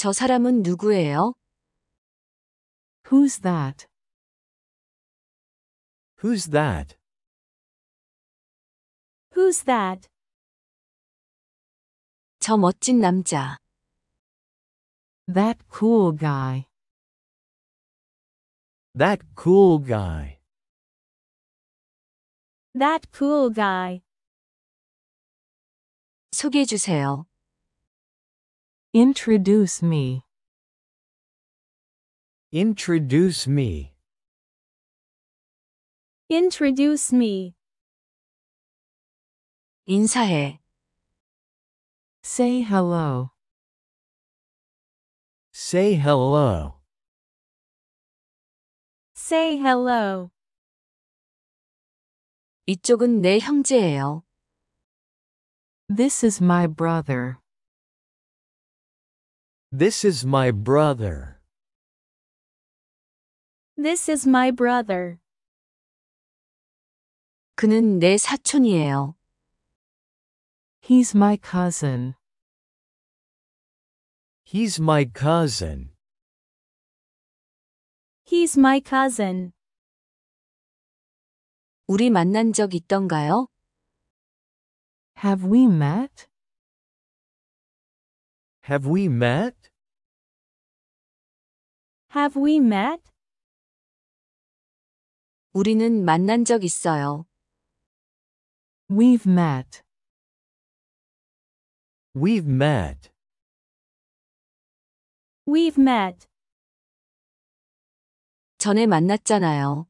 저 사람은 누구예요? Who's that? Who's that? Who's that? 저 멋진 남자. That cool guy. That cool guy. That cool guy. 소개해 주세요. Introduce me. Introduce me. Introduce me. 인사해. Say hello. Say hello. Say hello. 이쪽은 내 형제예요. This is my brother. This is my brother. This is my brother. 그는 내 사촌이에요. He's my cousin. He's my cousin. He's my cousin. 우리 만난 적 있던가요? Have we met? Have we met? Have we met? 우리는 만난 적 있어요. We've met. We've met. We've met. 전에 만났잖아요.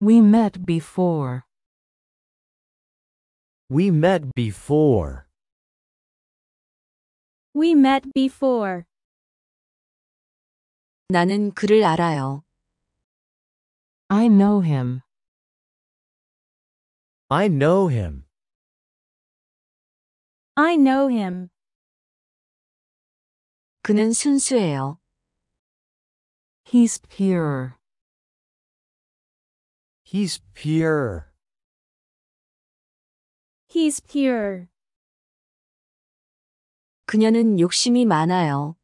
We met before. We met before. We met before. 나는 그를 알아요. I know him. I know him. I know him. 그는 순수해요. He's pure. He's pure. He's pure. 그녀는 욕심이 많아요.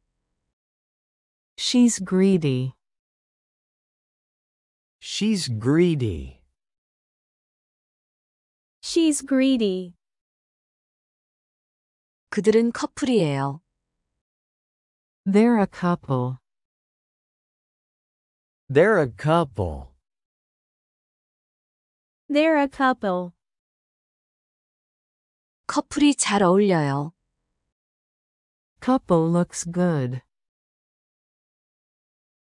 She's greedy. She's greedy. She's greedy. 그들은 커플이에요. They're a couple. They're a couple. They're a couple. 커플이 잘 어울려요. Couple looks good.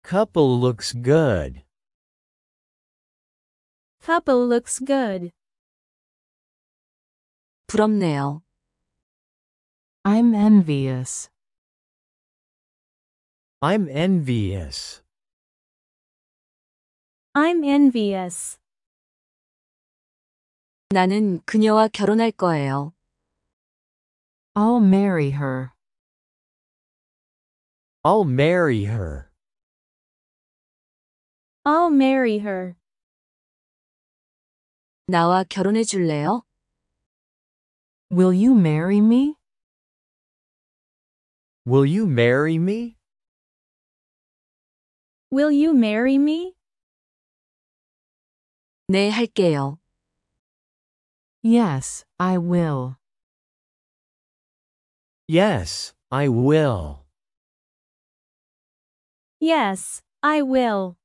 Couple looks good. Couple looks good. 부럽네요. I'm envious. I'm envious. I'm envious. 나는 그녀와 결혼할 거예요. I'll marry her. I'll marry her. I'll marry her. 나와 결혼해 줄래요? Will you marry me? Will you marry me? Will you marry me? 네, 할게요. Yes, I will. Yes, I will. Yes, I will.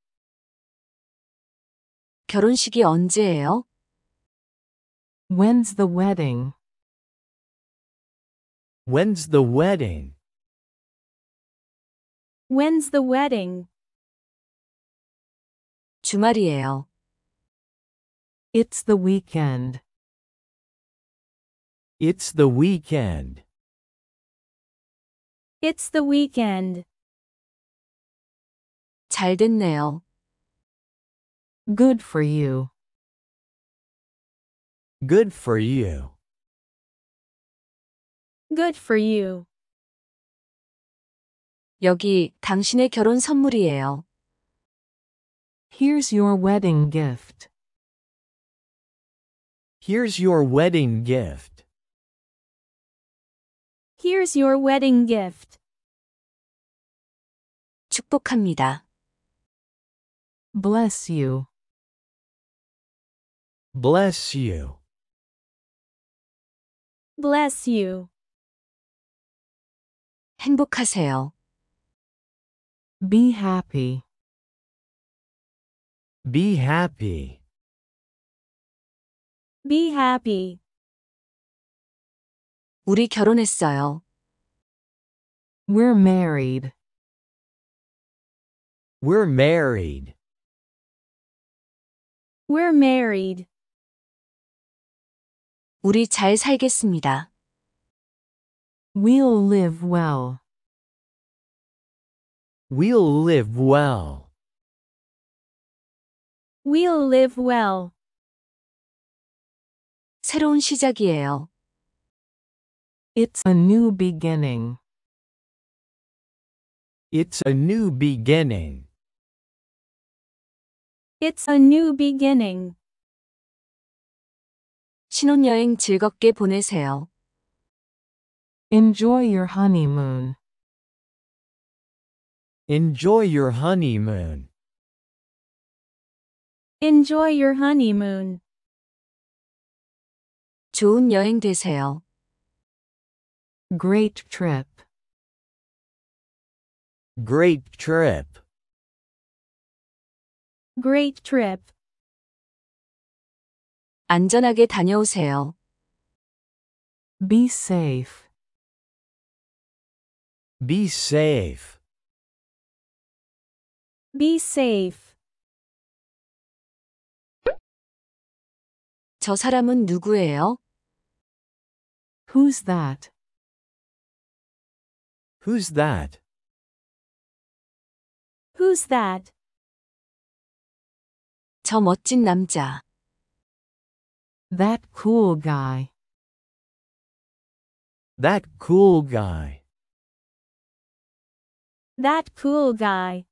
결혼식이 언제예요? When's the wedding? When's the wedding? When's the wedding? 주말이에요. It's the weekend. It's the weekend. It's the weekend. 잘 됐네요. Good for you. Good for you. Good for you. 여기 당신의 결혼 선물이에요. Here's your wedding gift. Here's your wedding gift. Here's your wedding gift. 축복합니다. Bless you. Bless you. Bless you. 행복하세요. Be happy. Be happy. Be happy. 우리 결혼했어요. We're married. We're married. We're married. 우리 잘 살겠습니다. We'll live well. We'll live well. We'll live well. 새로운 시작이에요. It's a new beginning. It's a new beginning. It's a new beginning. 신혼여행 즐겁게 보내세요. Enjoy your honeymoon. Enjoy your honeymoon. Enjoy your honeymoon. 좋은 여행 되세요. Great trip. Great trip. Great trip. 안전하게 다녀오세요. Be safe. Be safe. Be safe. 저 사람은 누구예요? Who's that? Who's that? Who's that? 저 멋진 남자. That cool guy. That cool guy. That cool guy.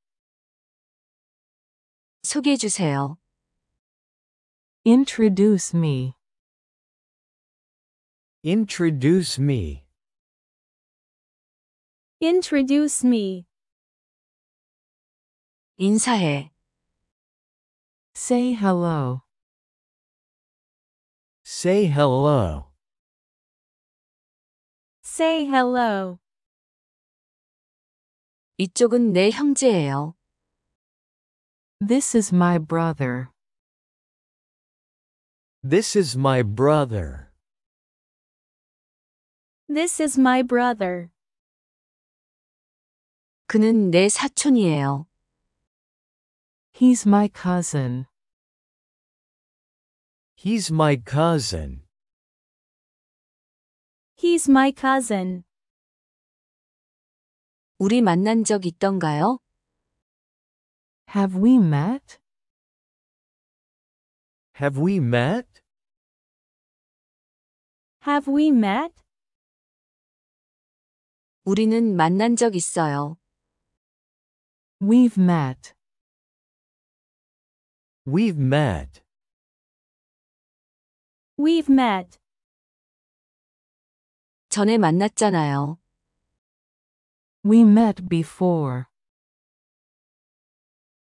소개해 주세요. Introduce me. Introduce me. Introduce me. 인사해. Say hello. Say hello. Say hello. 이쪽은 내 형제예요. This is my brother. This is my brother. This is my brother. 그는 내 사촌이에요. He's my cousin. He's my cousin. He's my cousin. 우리 만난 적 있던가요? Have we met? Have we met? Have we met? 우리는 만난 적 있어요. We've met. We've met. We've met. 전에 만났잖아요. We met before.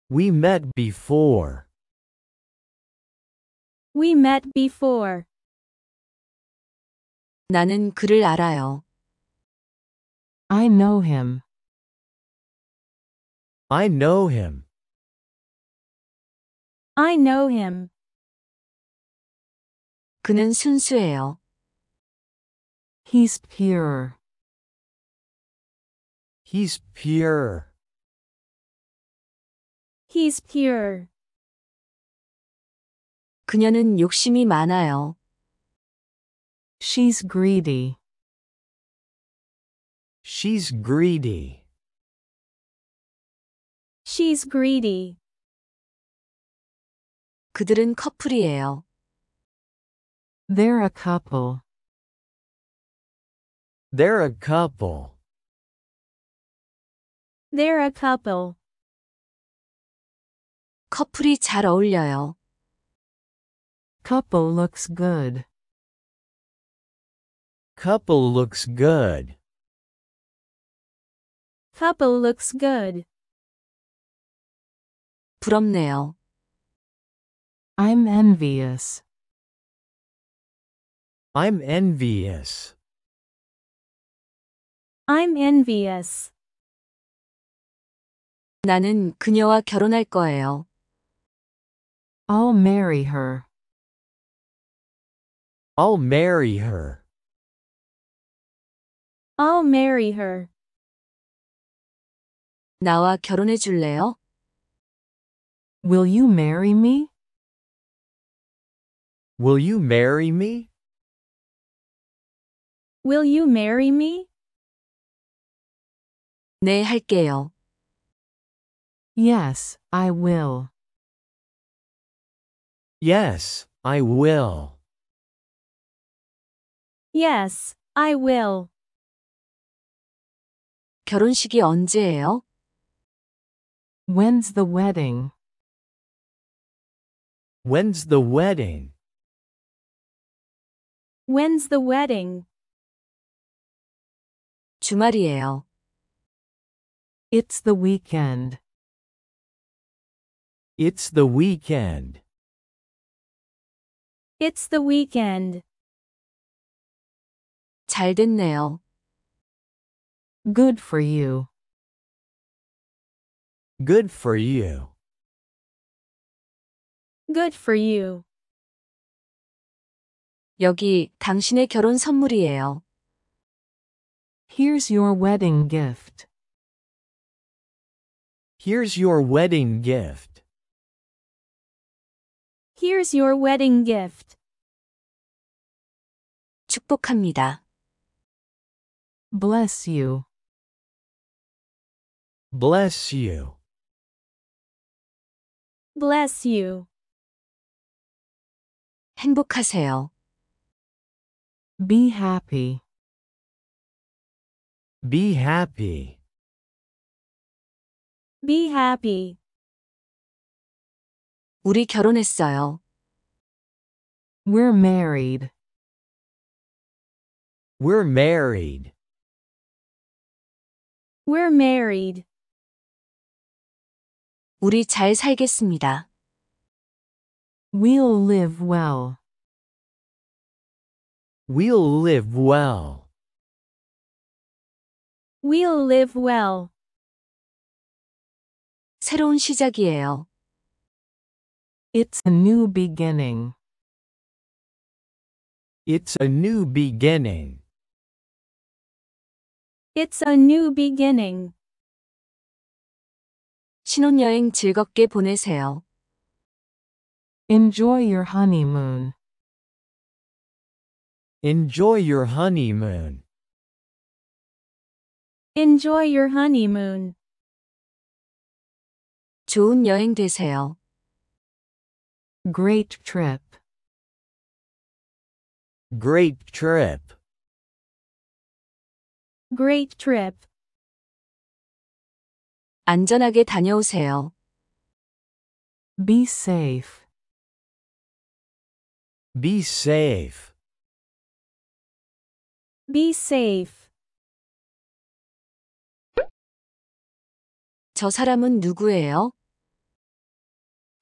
We met before. We met before. 나는 그를 알아요. I know him. I know him. I know him. 그는 순수해요. He's pure. He's pure. He's pure. 그녀는 욕심이 많아요. She's greedy. She's greedy. She's greedy. 그들은 커플이에요. They're a couple. They're a couple. They're a couple. 커플이 잘 어울려요. Couple looks good. Couple looks good. Couple looks good. 부럽네요. I'm envious. I'm envious. I'm envious. 나는 그녀와 결혼할 거예요. I'll marry her. I'll marry her. I'll marry her. 나와 결혼해 줄래요? Will you marry me? Will you marry me? Will you marry me? 네, 할게요. Yes, I will. Yes, I will. Yes, I will. 결혼식이 언제예요? When's the wedding? When's the wedding? When's the wedding? 주말이에요. It's the weekend. It's the weekend. It's the weekend. 잘 됐네요. Good for you. Good for you. Good for you. 여기 당신의 결혼 선물이에요. Here's your wedding gift. Here's your wedding gift. Here's your wedding gift. 축복합니다. Bless you. Bless you. Bless you. 행복하세요. Be happy. Be happy. Be happy. 우리 결혼했어요. We're married. We're married. We're married. 우리 잘 살겠습니다. We'll live well. We'll live well. We'll live well. 새로운 시작이에요. It's a new beginning. It's a new beginning. It's a new beginning. 신혼여행 즐겁게 보내세요. Enjoy your honeymoon. Enjoy your honeymoon. Enjoy your honeymoon. 좋은 여행 되세요. Great trip. Great trip. Great trip. 안전하게 다녀오세요. Be safe. Be safe. Be safe. 저 사람은 누구예요?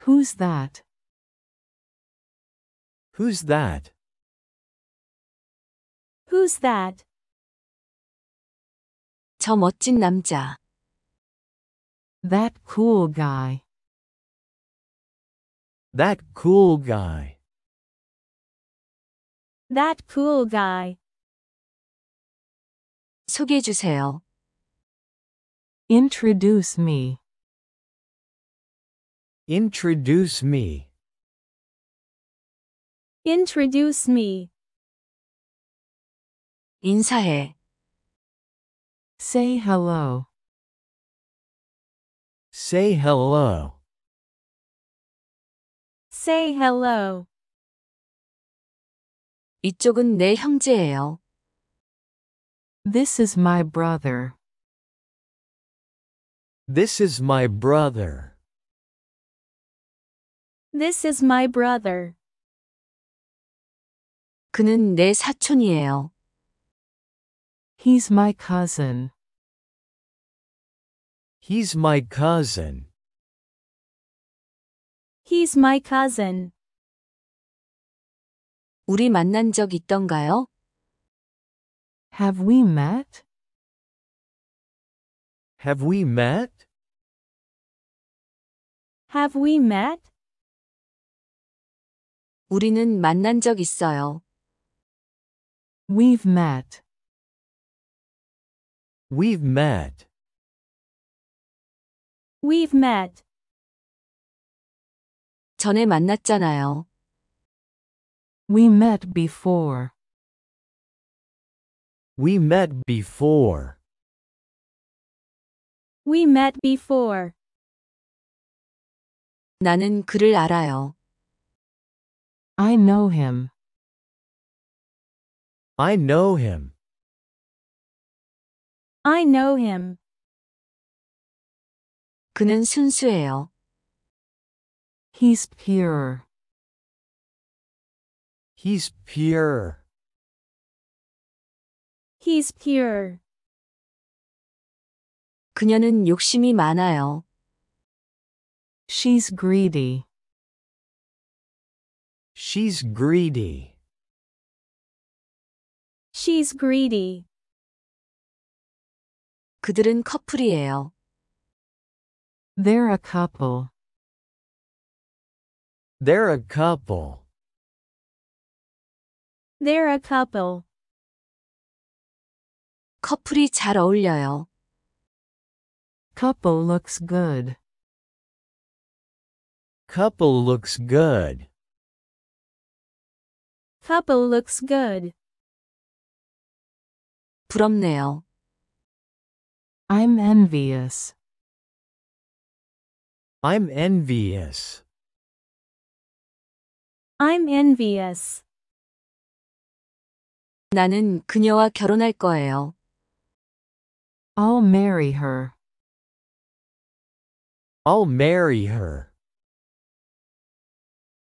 Who's that? Who's that? Who's that? 저 멋진 남자. That cool guy. That cool guy. That cool guy. 소개해 주세요. Introduce me. Introduce me. Introduce me. 인사해. Say hello. Say hello. Say hello. 이쪽은 내 형제예요. This is my brother. This is my brother. This is my brother. 그는 내 사촌이에요. He's my cousin. He's my cousin. He's my cousin. 우리 만난 적 있던가요? Have we met? Have we met? Have we met? 우리는 만난 적 있어요. We've met. We've met. We've met. 전에 만났잖아요. We met before. We met before. We met before. 나는 그를 알아요. I know him. I know him. I know him. 그는 순수해요. He's pure. He's pure. He's pure. 그녀는 욕심이 많아요. She's greedy. She's greedy. She's greedy. 그들은 커플이에요. They're a couple. They're a couple. They're a couple. 커플이 잘 어울려요. Couple looks good. Couple looks good. Couple looks good. 부럽네요. I'm envious. I'm envious. I'm envious. 나는 그녀와 결혼할 거예요. I'll marry her. I'll marry her.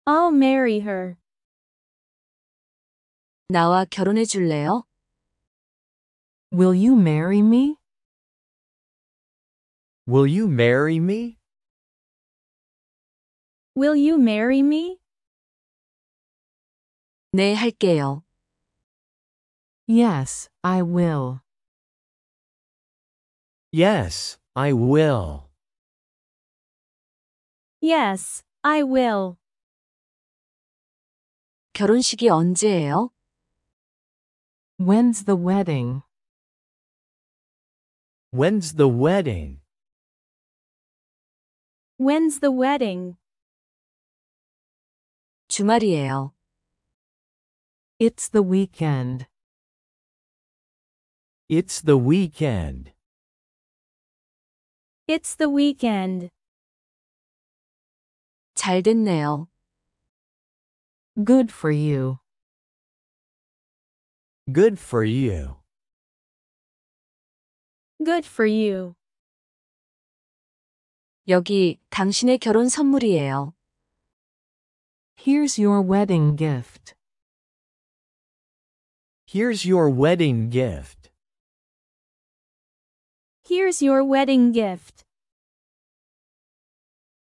I'll marry her. 나와 결혼해 줄래요? Will you marry me? Will you marry me? Will you marry me? 네, 할게요. Yes, I will. Yes, I will. Yes, I will. 결혼식이 언제예요? When's the wedding? When's the wedding? When's the wedding? 주말이에요. It's the weekend. It's the weekend. It's the weekend. 잘 됐네요. Good for you. Good for you. Good for you. 여기 당신의 결혼 선물이에요. Here's your wedding gift. Here's your wedding gift. Here's your wedding gift.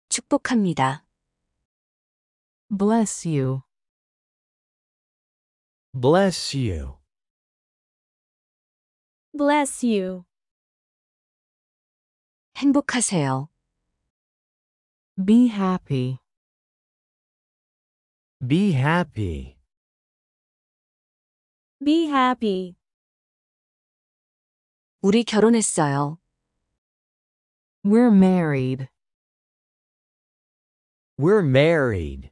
축복합니다. Bless you. Bless you. Bless you. 행복하세요. Be happy. Be happy. Be happy. 우리 결혼했어요. We're married. We're married.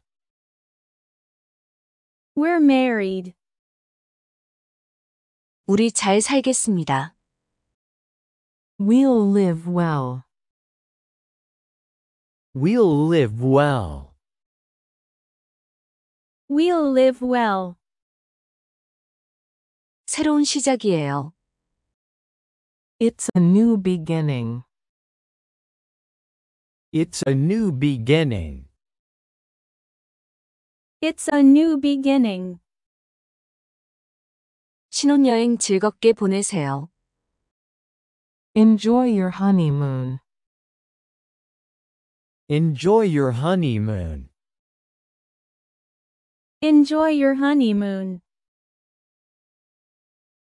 We're married. 우리 잘 살겠습니다. We'll live well. We'll live well. We'll live well. 새로운 시작이에요. It's a new beginning. It's a new beginning. It's a new beginning. 신혼여행 즐겁게 보내세요. Enjoy your honeymoon. Enjoy your honeymoon. Enjoy your honeymoon.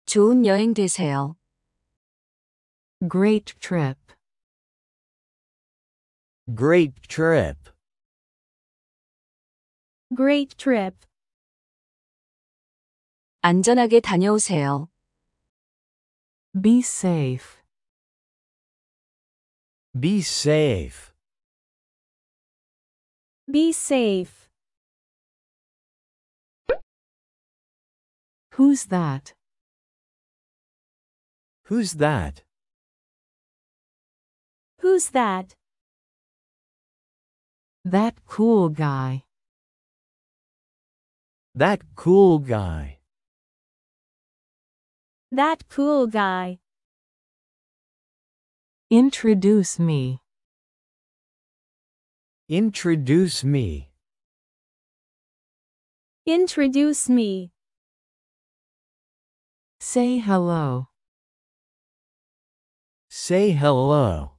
좋은 여행 되세요. Great trip. Great trip. Great trip. 안전하게 다녀오세요. Be safe. Be safe. Be safe. Who's that? Who's that? Who's that? That cool guy. That cool guy. That cool guy. Introduce me. Introduce me. Introduce me. Say hello. Say hello.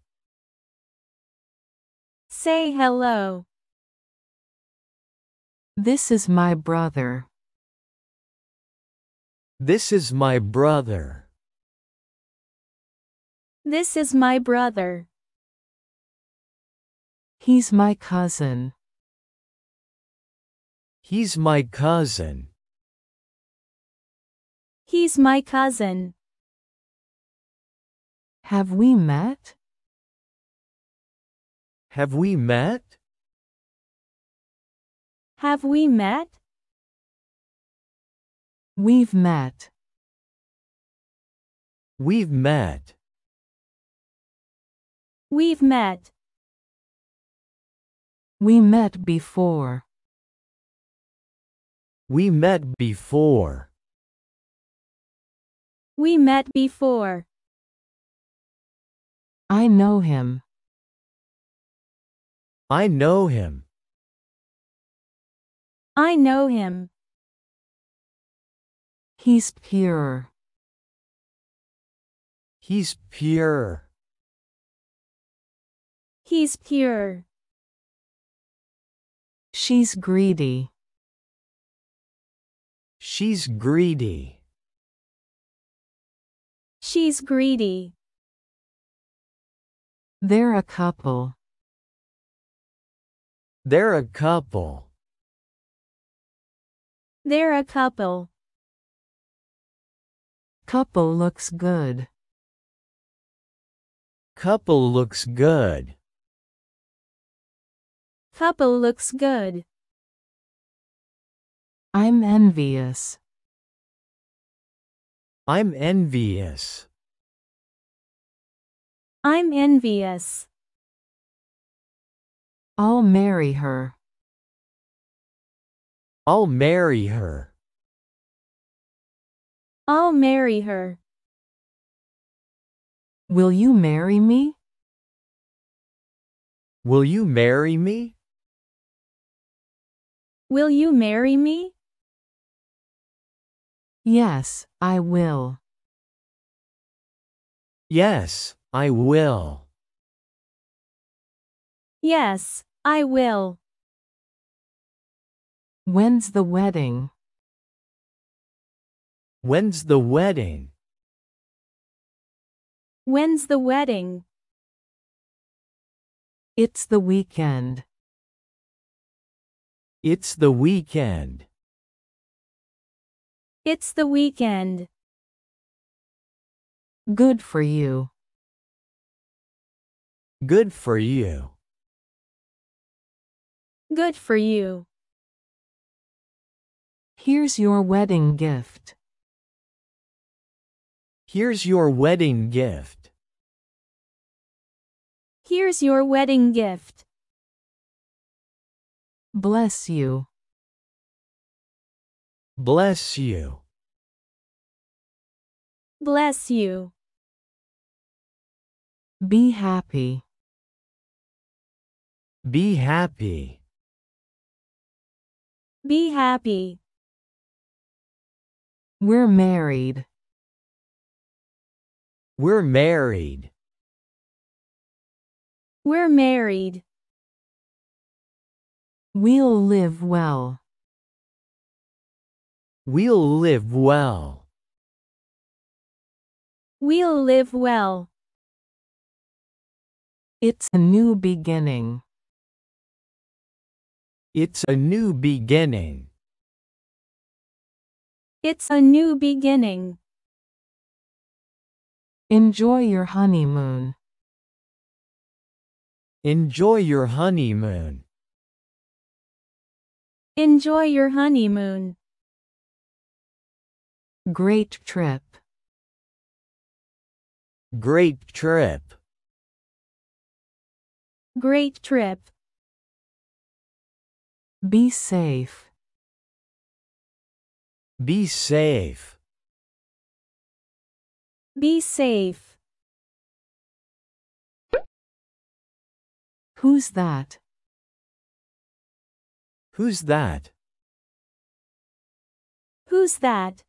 Say hello. This is my brother. This is my brother. This is my brother. He's my cousin. He's my cousin. He's my cousin. Have we met? Have we met? Have we met? We've met. We've met. We've met. We met before. We met before. We met before. I know him. I know him. I know him. He's pure. He's pure. He's pure. She's greedy. She's greedy. She's greedy. They're a couple. They're a couple. They're a couple. Couple looks good. Couple looks good. Couple looks good. I'm envious. I'm envious. I'm envious. I'll marry her. I'll marry her. I'll marry her. Will you marry me? Will you marry me? Will you marry me? Yes, I will. Yes, I will. Yes, I will. When's the wedding? When's the wedding? When's the wedding? It's the weekend. It's the weekend. It's the weekend. Good for you. Good for you. Good for you. Here's your wedding gift. Here's your wedding gift. Here's your wedding gift. Bless you. Bless you. Bless you. Be happy. Be happy. Be happy. We're married. We're married. We're married. We'll live well. We'll live well. We'll live well. It's a new beginning. It's a new beginning. It's a new beginning. Enjoy your honeymoon. Enjoy your honeymoon. Enjoy your honeymoon. Great trip. Great trip. Great trip. Be safe. Be safe. Be safe. Who's that? Who's that? Who's that?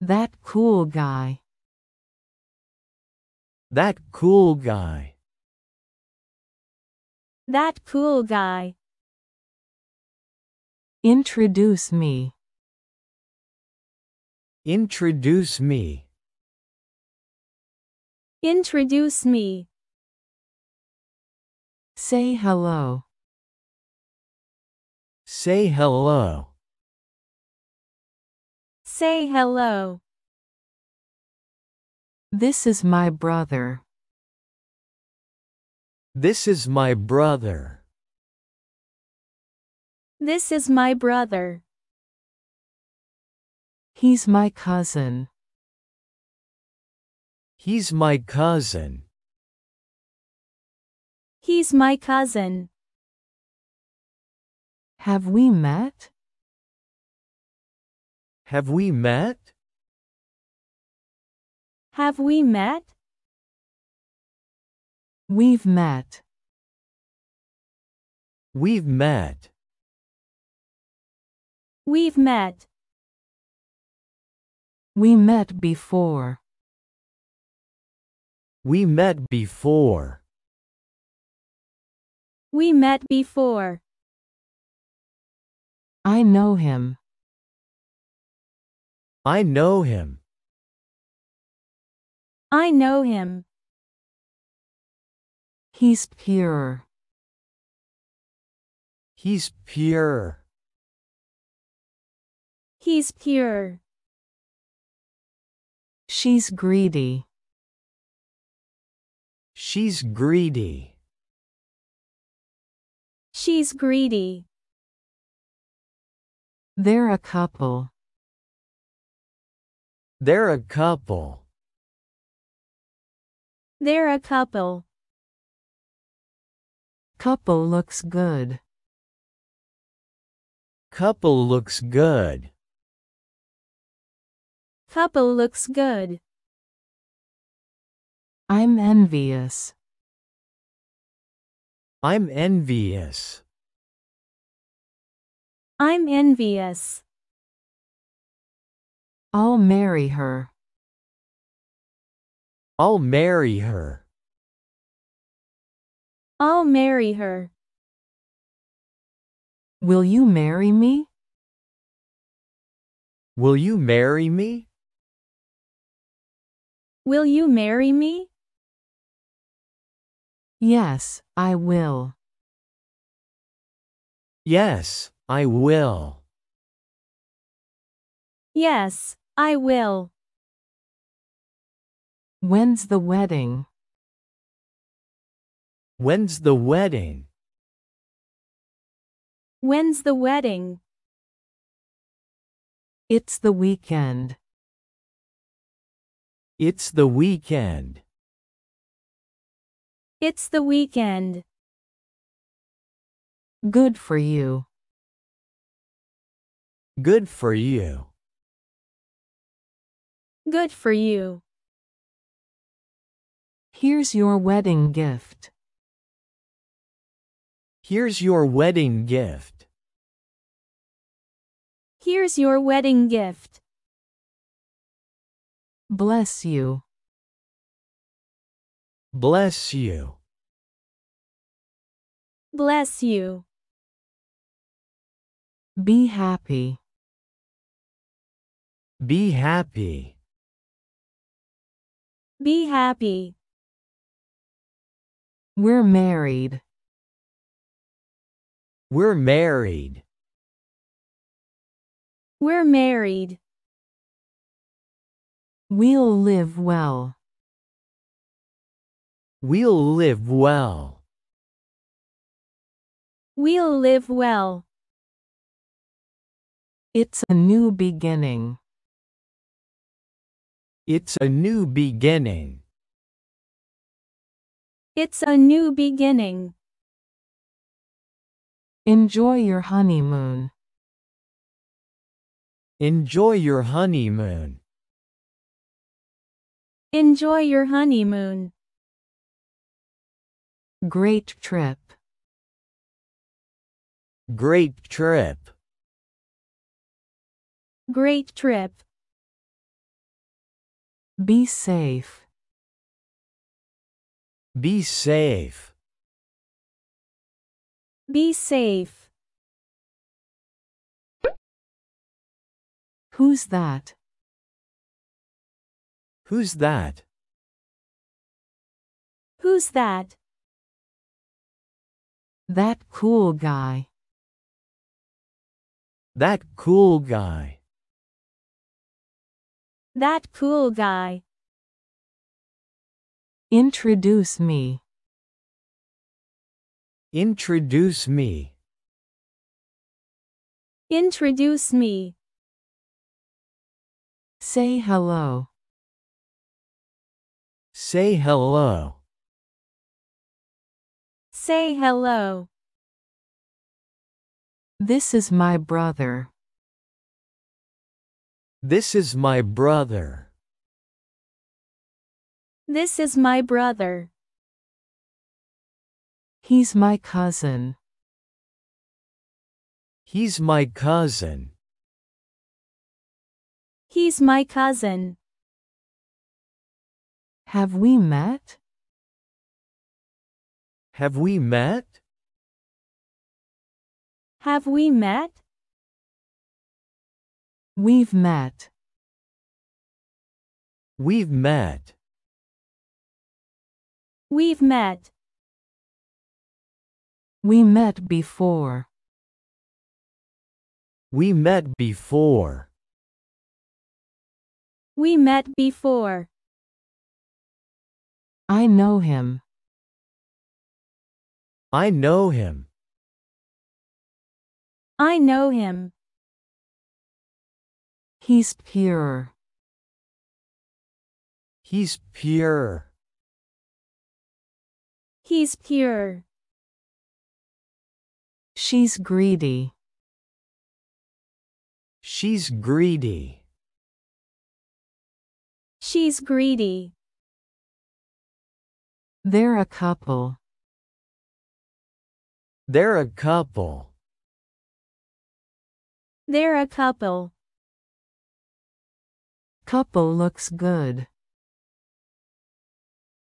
That cool guy. That cool guy. That cool guy. Introduce me. Introduce me. Introduce me. Say hello. Say hello. Say hello. This is my brother. This is my brother. This is my brother. He's my cousin. He's my cousin. He's my cousin. Have we met? Have we met? Have we met? We've met. We've met. We've met. We met before. We met before. We met before. I know him. I know him. I know him. He's pure. He's pure. He's pure. She's greedy. She's greedy. She's greedy. They're a couple. They're a couple. They're a couple. Couple looks good. Couple looks good. Couple looks good. I'm envious. I'm envious. I'm envious. I'll marry her. I'll marry her. I'll marry her. Will you marry me? Will you marry me? Will you marry me? Yes, I will. Yes, I will. Yes, I will. When's the wedding? When's the wedding? When's the wedding? It's the weekend. It's the weekend. It's the weekend. Good for you. Good for you. Good for you. Here's your wedding gift. Here's your wedding gift. Here's your wedding gift. Bless you. Bless you. Bless you. Be happy. Be happy. Be happy. We're married. We're married. We're married. We'll live well. We'll live well. We'll live well. It's a new beginning. It's a new beginning. It's a new beginning. Enjoy your honeymoon. Enjoy your honeymoon. Enjoy your honeymoon. Great trip. Great trip. Great trip. Be safe. Be safe. Be safe. Who's that? Who's that? Who's that? That cool guy. That cool guy. That cool guy. Introduce me. Introduce me. Introduce me. Say hello. Say hello. Say hello. This is my brother. This is my brother. This is my brother. He's my cousin. He's my cousin. He's my cousin. Have we met? Have we met? Have we met? We've met. We've met. We've met. We met before. We met before. We met before. I know him. I know him. I know him. He's pure. He's pure. He's pure. She's greedy. She's greedy. She's greedy. They're a couple. They're a couple. They're a couple. Couple looks good.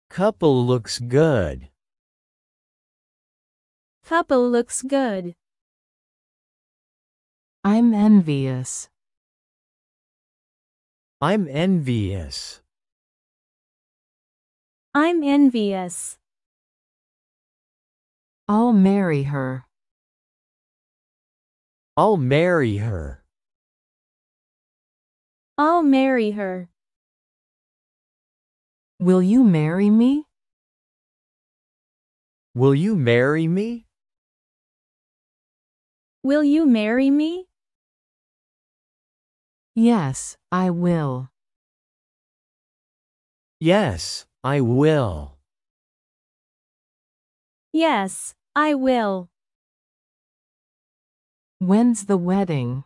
Couple looks good. Couple looks good. I'm envious. I'm envious. I'm envious. I'll marry her. I'll marry her. I'll marry her. Will you marry me? Will you marry me? Will you marry me? Yes, I will. Yes, I will. Yes, I will. When's the wedding?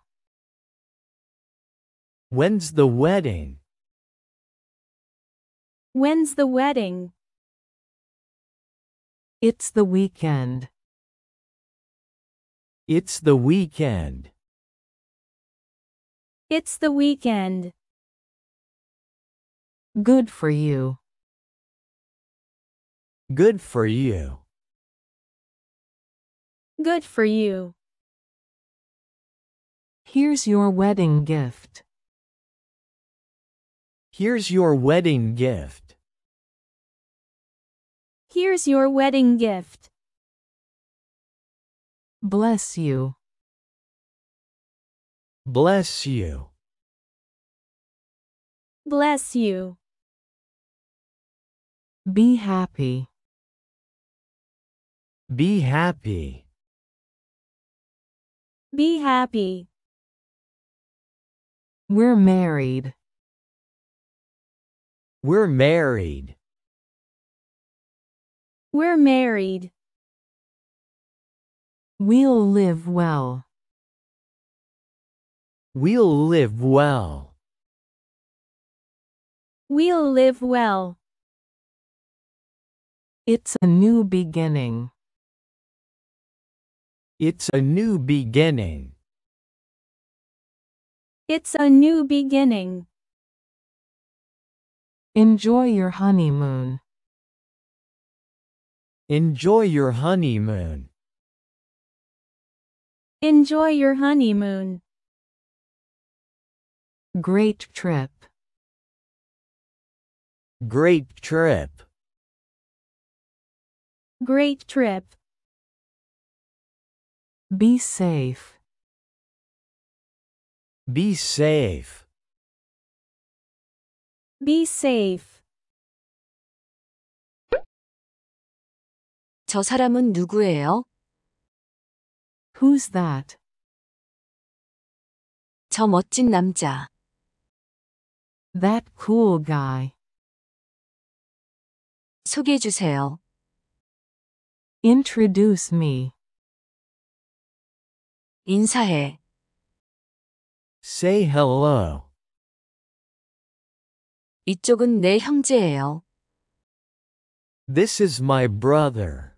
When's the wedding? When's the wedding? It's the weekend. It's the weekend. It's the weekend. Good for you. Good for you. Good for you. Here's your wedding gift. Here's your wedding gift. Here's your wedding gift. Bless you. Bless you. Bless you. Be happy. Be happy. Be happy. We're married. We're married. We're married. We'll live well. We'll live well. We'll live well. It's a new beginning. It's a new beginning. It's a new beginning. Enjoy your honeymoon. Enjoy your honeymoon. Enjoy your honeymoon. Great trip. Great trip. Great trip. Be safe. Be safe. Be safe. 저 사람은 누구예요? Who's that? 저 멋진 남자. That cool guy. 소개해 주세요. Introduce me. 인사해. Say hello. 이쪽은 내 형제예요. This is my brother.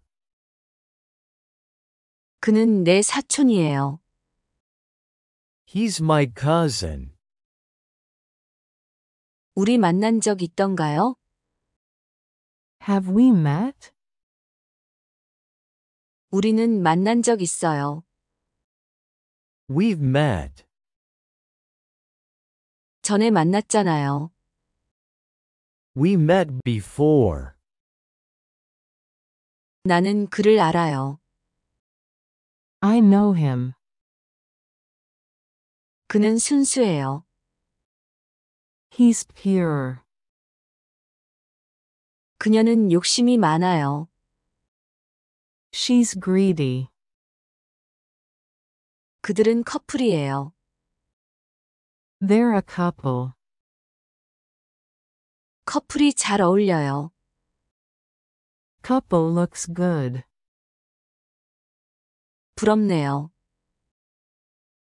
그는 내 사촌이에요. He's my cousin. 우리 만난 적 있던가요? Have we met? 우리는 만난 적 있어요. We've met. 전에 만났잖아요. We met before. 나는 그를 알아요. I know him. 그는 순수해요. He's pure. 그녀는 욕심이 많아요. She's greedy. 그들은 커플이에요. They're a couple. 커플이 잘 어울려요. Couple looks good. 부럽네요.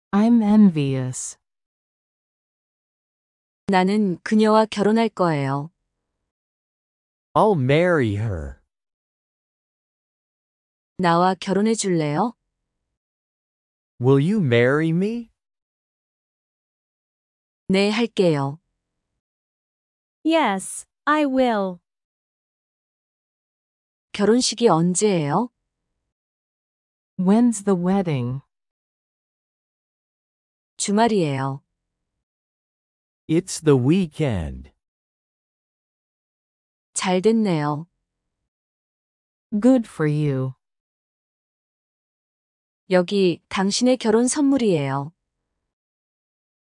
I'm envious. 나는 그녀와 결혼할 거예요. I'll marry her. 나와 결혼해 줄래요? Will you marry me? 네, 할게요. Yes, I will. 결혼식이 언제예요? When's the wedding? 주말이에요. It's the weekend. 잘 됐네요. Good for you. 여기 당신의 결혼 선물이에요.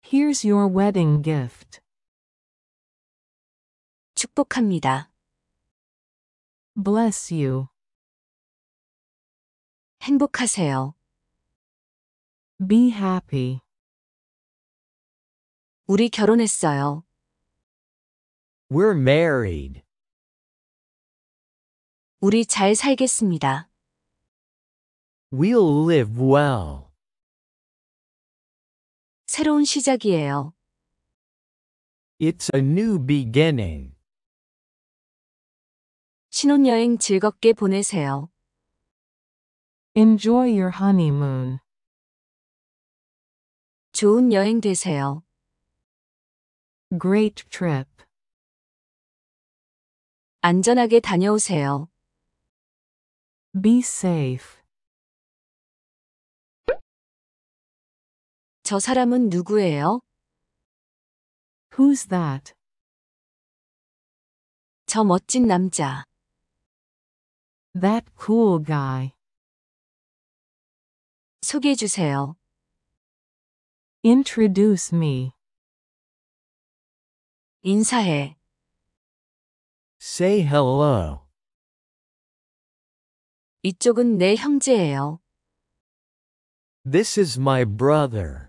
Here's your wedding gift. 축복합니다. Bless you. 행복하세요. Be happy. 우리 결혼했어요. We're married. 우리 잘 살겠습니다. We'll live well. 새로운 시작이에요. It's a new beginning. 신혼여행 즐겁게 보내세요. Enjoy your honeymoon. 좋은 여행 되세요. Great trip. 안전하게 다녀오세요. Be safe. 저 사람은 누구예요? Who's that? 저 멋진 남자. That cool guy. 소개해 주세요. Introduce me. 인사해. Say hello. 이쪽은 내 형제예요. This is my brother.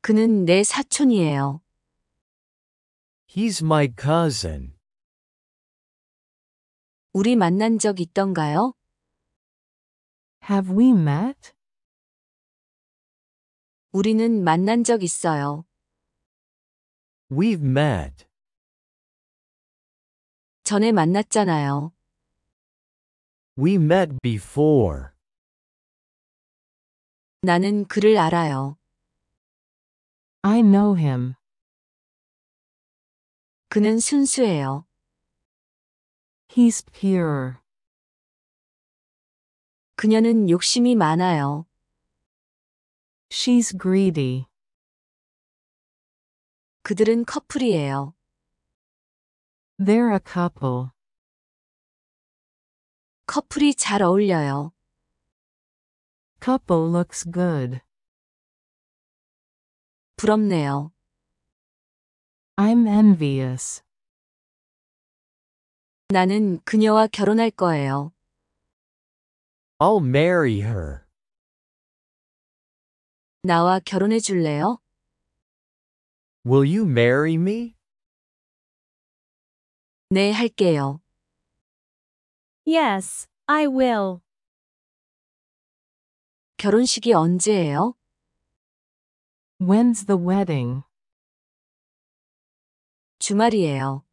그는 내 사촌이에요. He's my cousin. 우리 만난 적 있던가요? Have we met? 우리는 만난 적 있어요. We've met. 전에 만났잖아요. We met before. 나는 그를 알아요. I know him. 그는 순수해요. He's pure. 그녀는 욕심이 많아요. She's greedy. 그들은 커플이에요. They're a couple. 커플이 잘 어울려요. Couple looks good. 부럽네요. I'm envious. 나는 그녀와 결혼할 거예요. I'll marry her. 나와 결혼해 줄래요? Will you marry me? 네, 할게요. Yes, I will. 결혼식이 언제예요? When's the wedding? 주말이에요.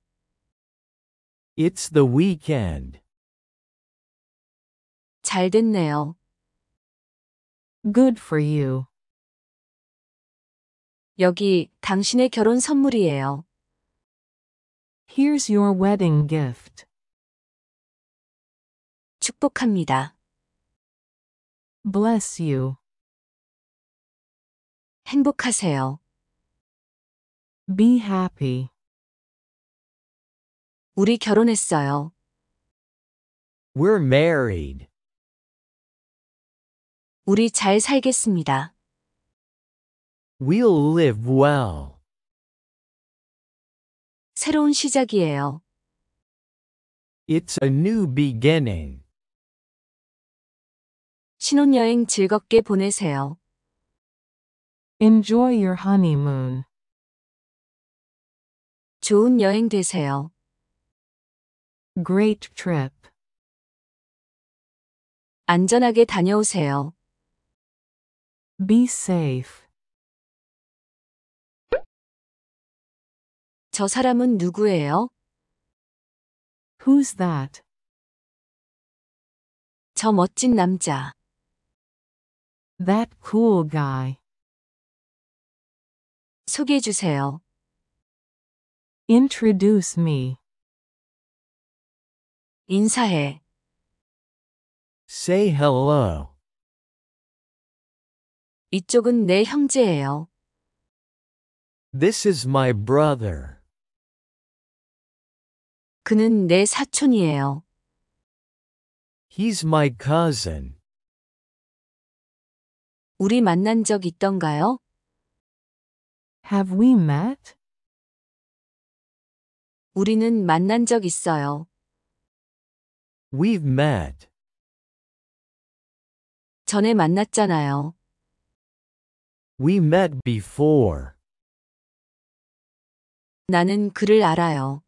It's the weekend. 잘 됐네요. Good for you. 여기 당신의 결혼 선물이에요. Here's your wedding gift. 축복합니다. Bless you. 행복하세요. Be happy. 우리 결혼했어요. We're married. 우리 잘 살겠습니다. We'll live well. 새로운 시작이에요. It's a new beginning. 신혼여행 즐겁게 보내세요. Enjoy your honeymoon. 좋은 여행 되세요. Great trip. 안전하게 다녀오세요. Be safe. 저 사람은 누구예요? Who's that? 저 멋진 남자. That cool guy. 소개해 주세요. Introduce me. 인사해. Say hello. 이쪽은 내 형제예요. This is my brother. 그는 내 사촌이에요. He's my cousin. 우리 만난 적 있던가요? Have we met? 우리는 만난 적 있어요. We've met. 전에 만났잖아요. We met before. 나는 그를 알아요.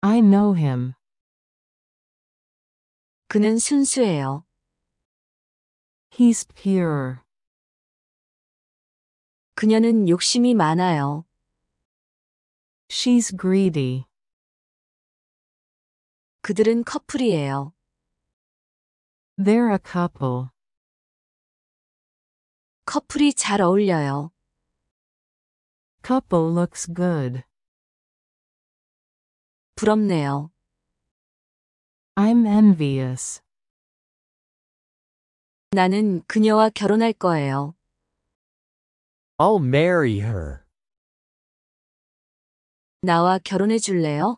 I know him. 그는 순수해요. He's pure. 그녀는 욕심이 많아요. She's greedy. 그들은 커플이에요. They're a couple. 커플이 잘 어울려요. Couple looks good. 부럽네요. I'm envious. 나는 그녀와 결혼할 거예요. I'll marry her. 나와 결혼해 줄래요?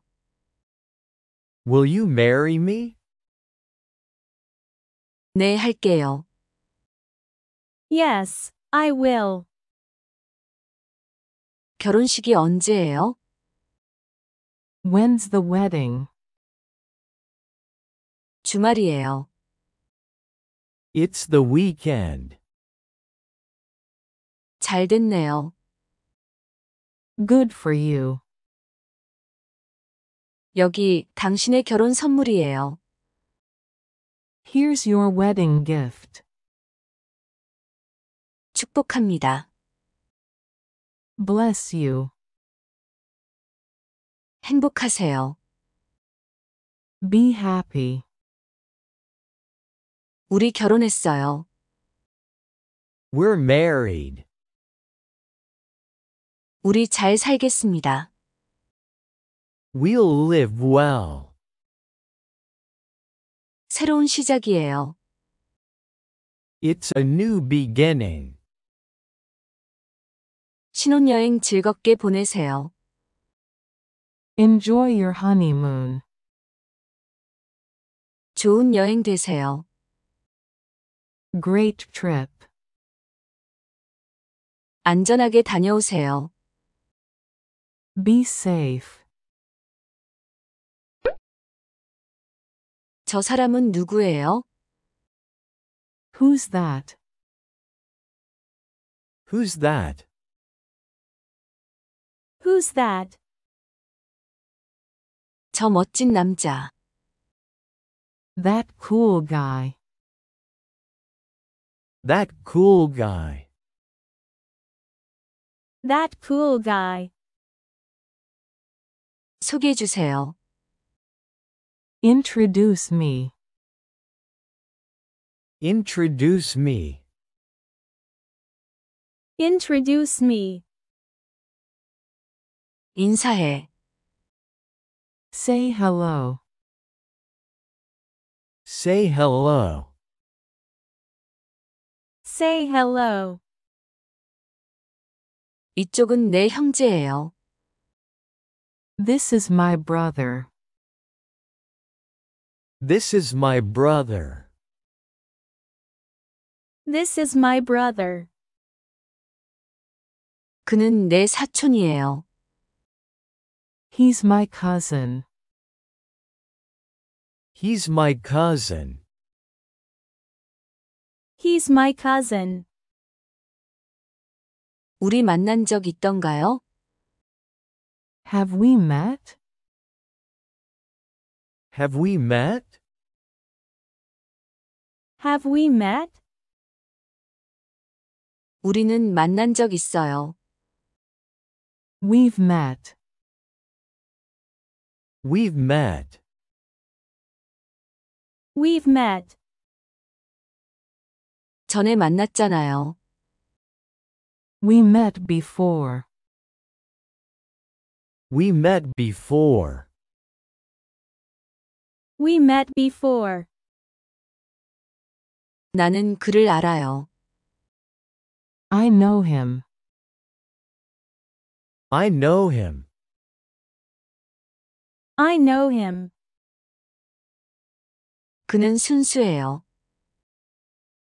Will you marry me? 네, 할게요. Yes, I will. 결혼식이 언제예요? When's the wedding? 주말이에요. It's the weekend. 잘 됐네요. Good for you. 여기 당신의 결혼 선물이에요. Here's your wedding gift. 축복합니다. Bless you. 행복하세요. Be happy. 우리 결혼했어요. We're married. 우리 잘 살겠습니다. We'll live well. 새로운 시작이에요. It's a new beginning. 신혼여행 즐겁게 보내세요. Enjoy your honeymoon. 좋은 여행 되세요. Great trip. 안전하게 다녀오세요. Be safe. 저 사람은 누구예요? Who's that? Who's that? Who's that? 저 멋진 남자. That cool guy. That cool guy. That cool guy. 소개해 주세요. Introduce me. Introduce me. Introduce me. 인사해. Say hello. Say hello. Say hello. 이쪽은 내 형제예요. This is my brother. This is my brother. This is my brother. 그는 내 사촌이에요. He's my cousin. He's my cousin. He's my cousin. 우리 만난 적 있던가요? Have we met? Have we met? Have we met? 우리는 만난 적 있어요. We've met. We've met. We've met. 전에 만났잖아요. We met before. We met before. We met before. 나는 그를 알아요. I know him. I know him. I know him. 그는 순수해요.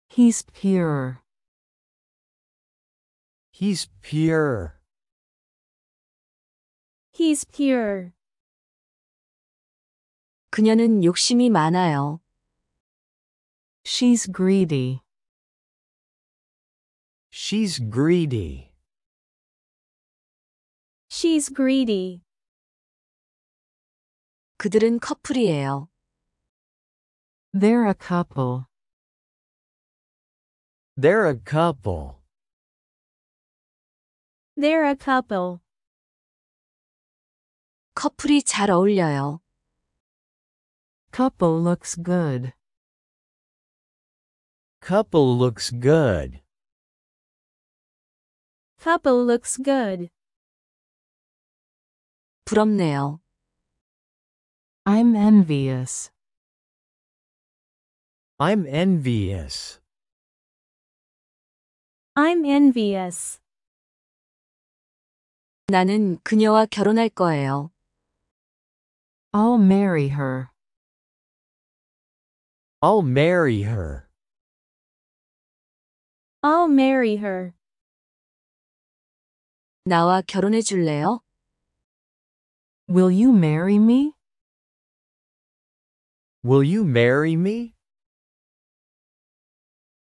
He's pure. He's pure. He's pure. 그녀는 욕심이 많아요. She's greedy. She's greedy. She's greedy. 그들은 커플이에요. They're a couple. They're a couple. They're a couple. 커플이 잘 어울려요. Couple looks good. Couple looks good. Couple looks good. 부럽네요. I'm envious. I'm envious. I'm envious. 나는 그녀와 결혼할 거예요. I'll marry her. I'll marry her. I'll marry her. 나와 결혼해 줄래요? Will you marry me? Will you marry me?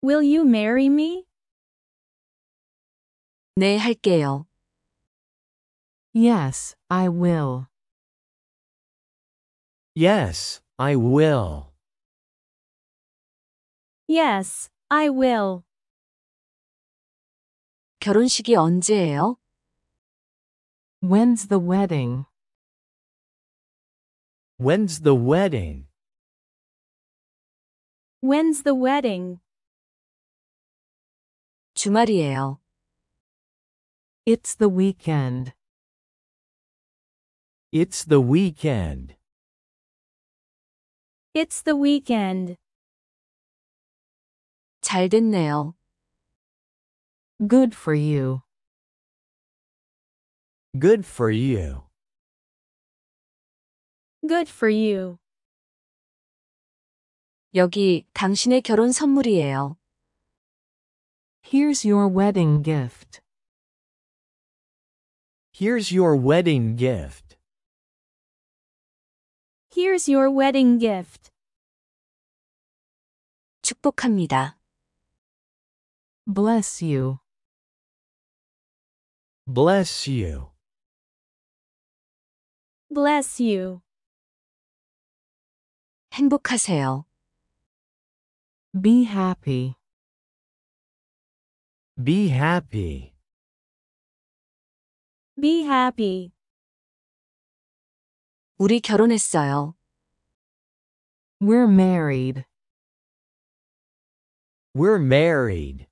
Will you marry me? 네, 할게요. Yes, I will. Yes, I will. Yes, I will. 결혼식이 언제예요? When's the wedding? When's the wedding? When's the wedding? 주말이에요. It's the weekend. It's the weekend. It's the weekend. 잘 됐네요. Good for you. Good for you. Good for you. 여기 당신의 결혼 선물이에요. Here's your wedding gift. Here's your wedding gift. Here's your wedding gift. 축복합니다. Bless you. Bless you. Bless you. 행복하세요. Be happy. Be happy. Be happy. 우리 결혼했어요. We're married. We're married.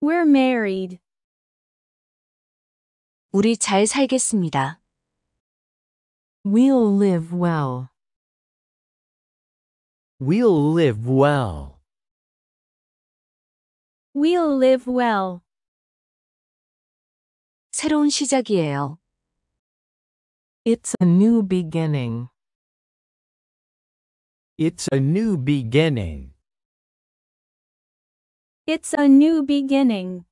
We're married. 우리 잘 살겠습니다. We'll live well. We'll live well. We'll live well. 새로운 시작이에요. It's a new beginning. It's a new beginning. It's a new beginning.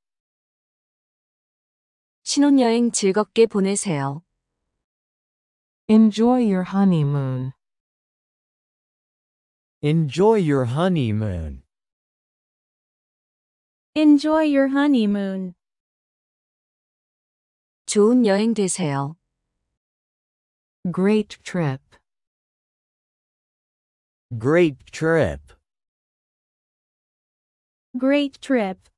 신혼여행 즐겁게 보내세요. Enjoy your honeymoon. Enjoy your honeymoon. Enjoy your honeymoon. 좋은 여행 되세요. Great trip. Great trip. Great trip.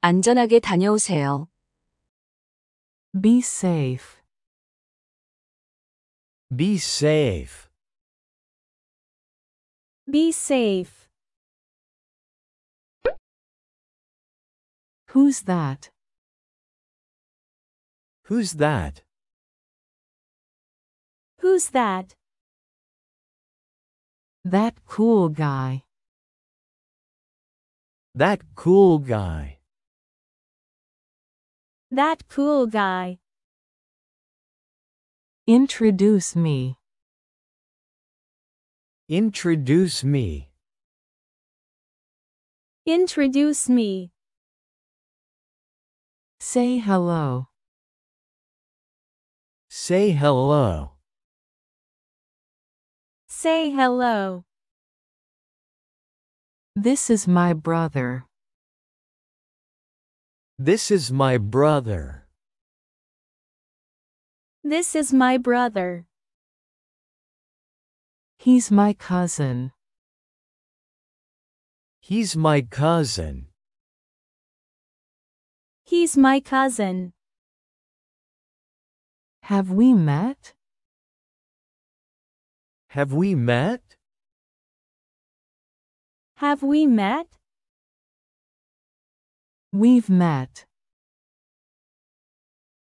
안전하게 다녀오세요. Be safe. Be safe. Be safe. Who's that? Who's that? Who's that? That cool guy. That cool guy. That cool guy. Introduce me. Introduce me. Introduce me. Say hello. Say hello. Say hello. This is my brother. This is my brother. This is my brother. He's my cousin. He's my cousin. He's my cousin. Have we met? Have we met? Have we met? We've met.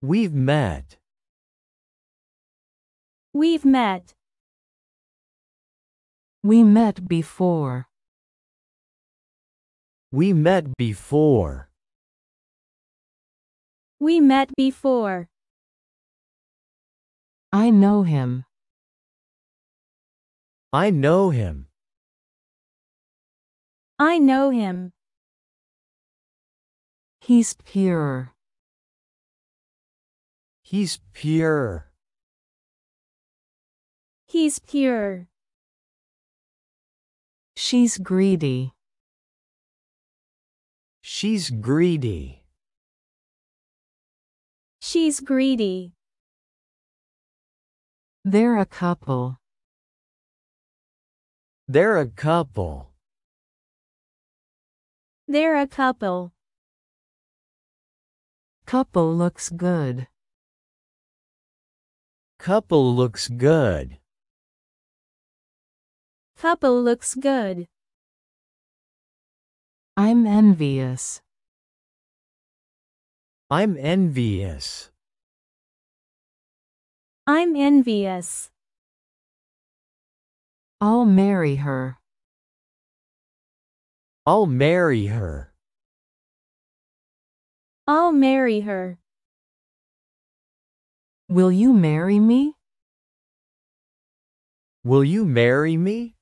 We've met. We've met. We met before. We met before. We met before. I know him. I know him. I know him. He's pure. He's pure. He's pure. She's greedy. She's greedy. She's greedy. They're a couple. They're a couple. They're a couple. Couple looks good. Couple looks good. Couple looks good. I'm envious. I'm envious. I'm envious. I'll marry her. I'll marry her. I'll marry her. Will you marry me? Will you marry me?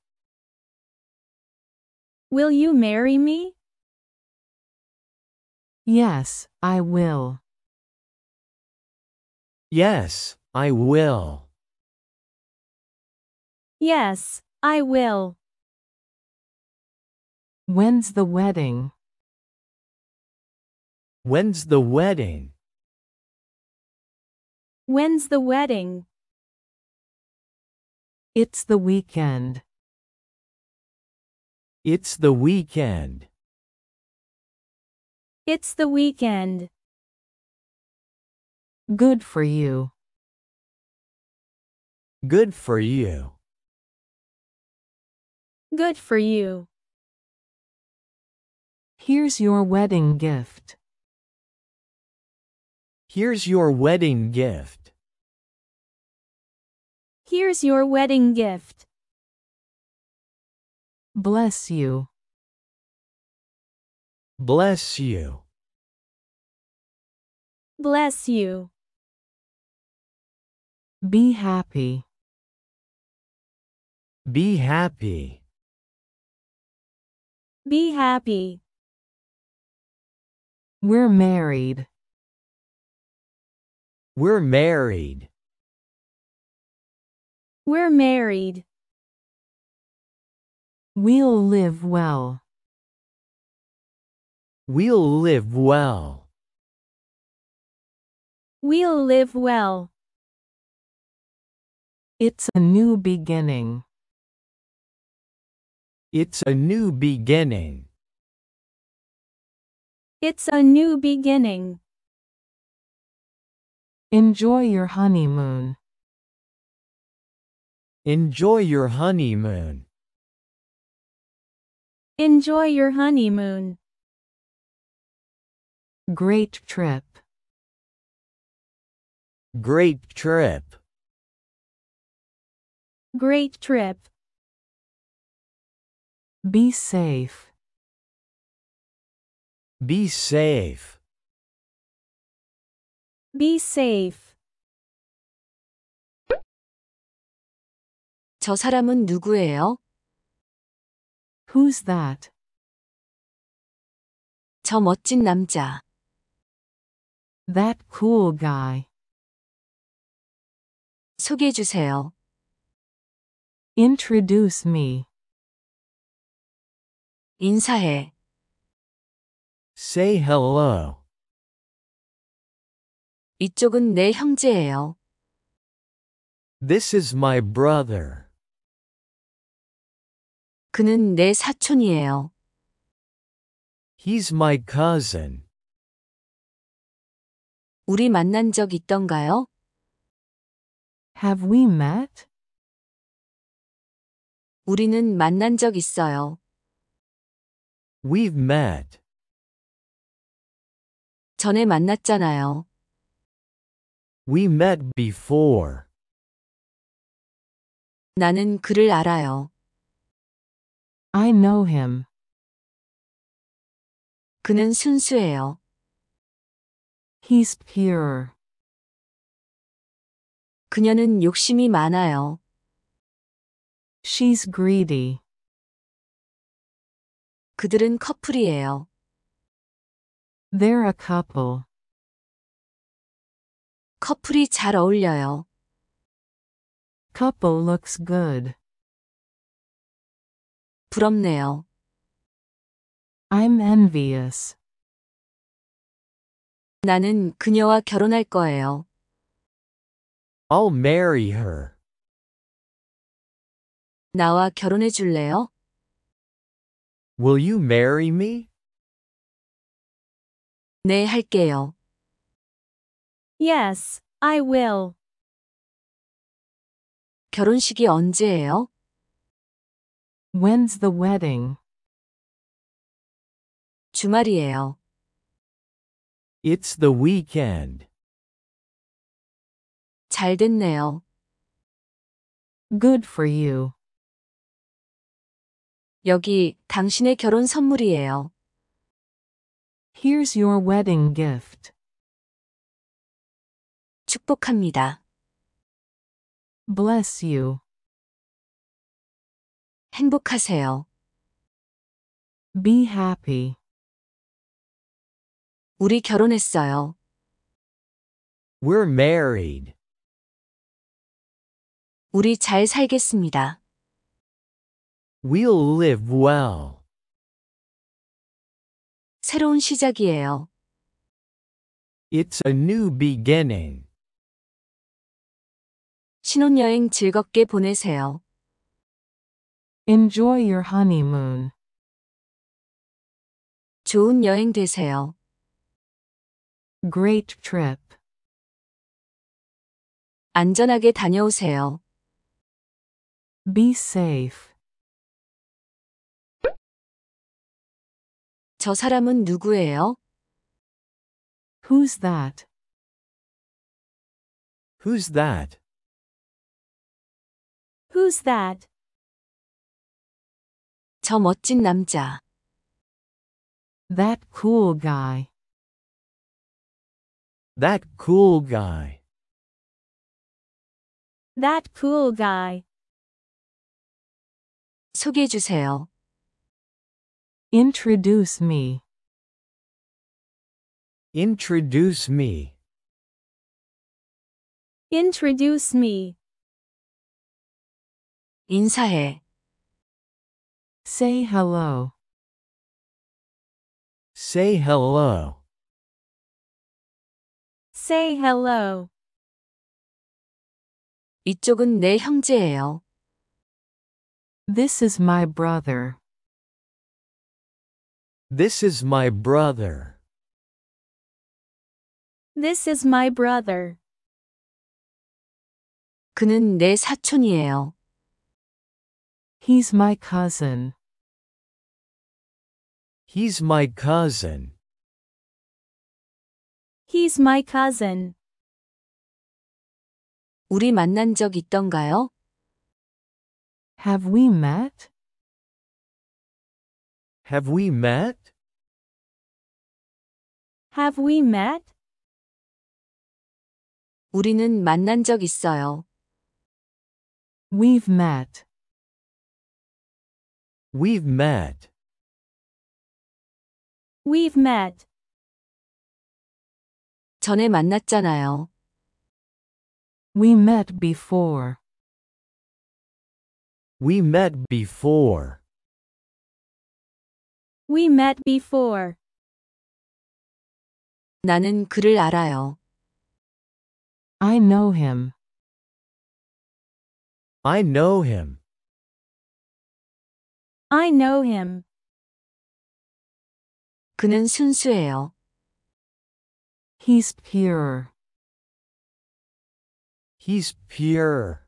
Will you marry me? Yes, I will. Yes, I will. Yes, I will. When's the wedding? When's the wedding? When's the wedding? It's the weekend. It's the weekend. It's the weekend. Good for you. Good for you. Good for you. Here's your wedding gift. Here's your wedding gift. Here's your wedding gift. Bless you. Bless you. Bless you. Be happy. Be happy. Be happy. We're married. We're married. We're married. We'll live well. We'll live well. We'll live well. It's a new beginning. It's a new beginning. It's a new beginning. Enjoy your honeymoon. Enjoy your honeymoon. Enjoy your honeymoon. Great trip. Great trip. Great trip. Be safe. Be safe. Be safe. 저 사람은 누구예요? Who's that? 저 멋진 남자. That cool guy. 소개해 주세요. Introduce me. 인사해. Say hello. 이쪽은 내 형제예요. This is my brother. 그는 내 사촌이에요. He's my cousin. 우리 만난 적 있던가요? Have we met? 우리는 만난 적 있어요. We've met. 전에 만났잖아요. We met before. 나는 그를 알아요. I know him. 그는 순수해요. He's pure. 그녀는 욕심이 많아요. She's greedy. 그들은 커플이에요. They're a couple. 커플이 잘 어울려요. Couple looks good. 부럽네요. I'm envious. 나는 그녀와 결혼할 거예요. I'll marry her. 나와 결혼해 줄래요? Will you marry me? 네, 할게요. Yes, I will. 결혼식이 언제예요? When's the wedding? 주말이에요. It's the weekend. 잘 됐네요. Good for you. 여기 당신의 결혼 선물이에요. Here's your wedding gift. 축복합니다. Bless you. 행복하세요. Be happy. 우리 결혼했어요. We're married. 우리 잘 살겠습니다. We'll live well. 새로운 시작이에요. It's a new beginning. 신혼여행 즐겁게 보내세요. Enjoy your honeymoon. 좋은 여행 되세요. Great trip. 안전하게 다녀오세요. Be safe. 저 사람은 누구예요? Who's that? Who's that? Who's that? 저 멋진 남자. That cool guy. That cool guy. That cool guy. 소개해 주세요. Introduce me. Introduce me. Introduce me. 인사해. Say hello. Say hello. Say hello. 이쪽은 내 형제예요. This is my brother. This is my brother. This is my brother. 그는 내 사촌이에요. He's my cousin. He's my cousin. He's my cousin. 우리 만난 적 있던가요? Have we met? Have we met? Have we met? 우리는 만난 적 있어요. We've met. We've met. We've met. 전에 만났잖아요. We met before. We met before. We met before. 나는 그를 알아요. I know him. I know him. I know him. 그는 순수해요. He's pure. He's pure.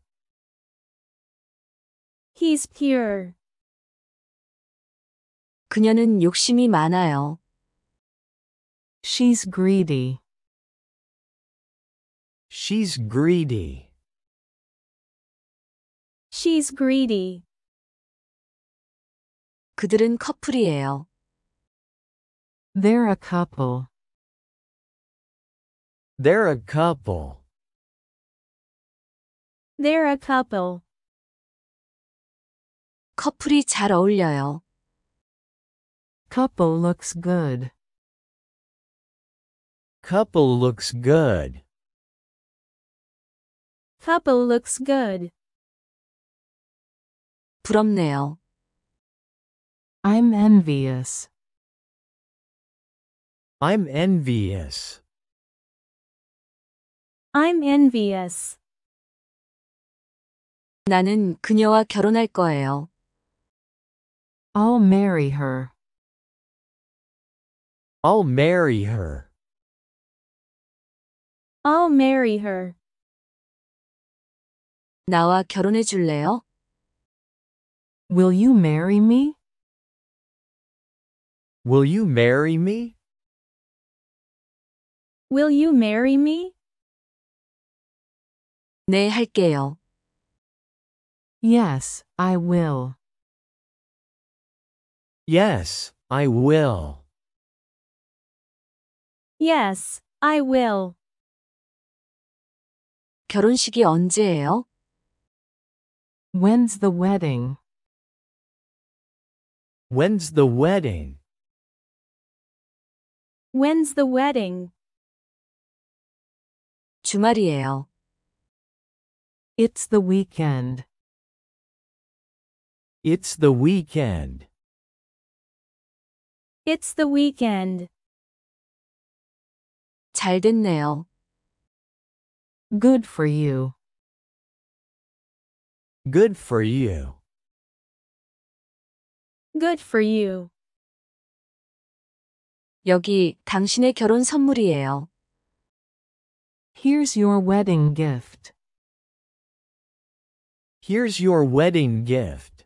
He's pure. 그녀는 욕심이 많아요. She's greedy. She's greedy. She's greedy. 그들은 커플이에요. They're a couple. They're a couple. They're a couple. 커플이 잘 어울려요. Couple looks good. Couple looks good. Couple looks good. 부럽네요. I'm envious. I'm envious. I'm envious. 나는 그녀와 결혼할 거예요. I'll marry her. I'll marry her. I'll marry her. 나와 결혼해 줄래요? Will you marry me? Will you marry me? Will you marry me? 네, 할게요. Yes, I will. Yes, I will. Yes, I will. 결혼식이 언제예요? When's the wedding? When's the wedding? When's the wedding? 주말이에요. It's the weekend. It's the weekend. It's the weekend. 잘 됐네요. Good for you. Good for you. Good for you. 여기 당신의 결혼 선물이에요. Here's your wedding gift. Here's your wedding gift.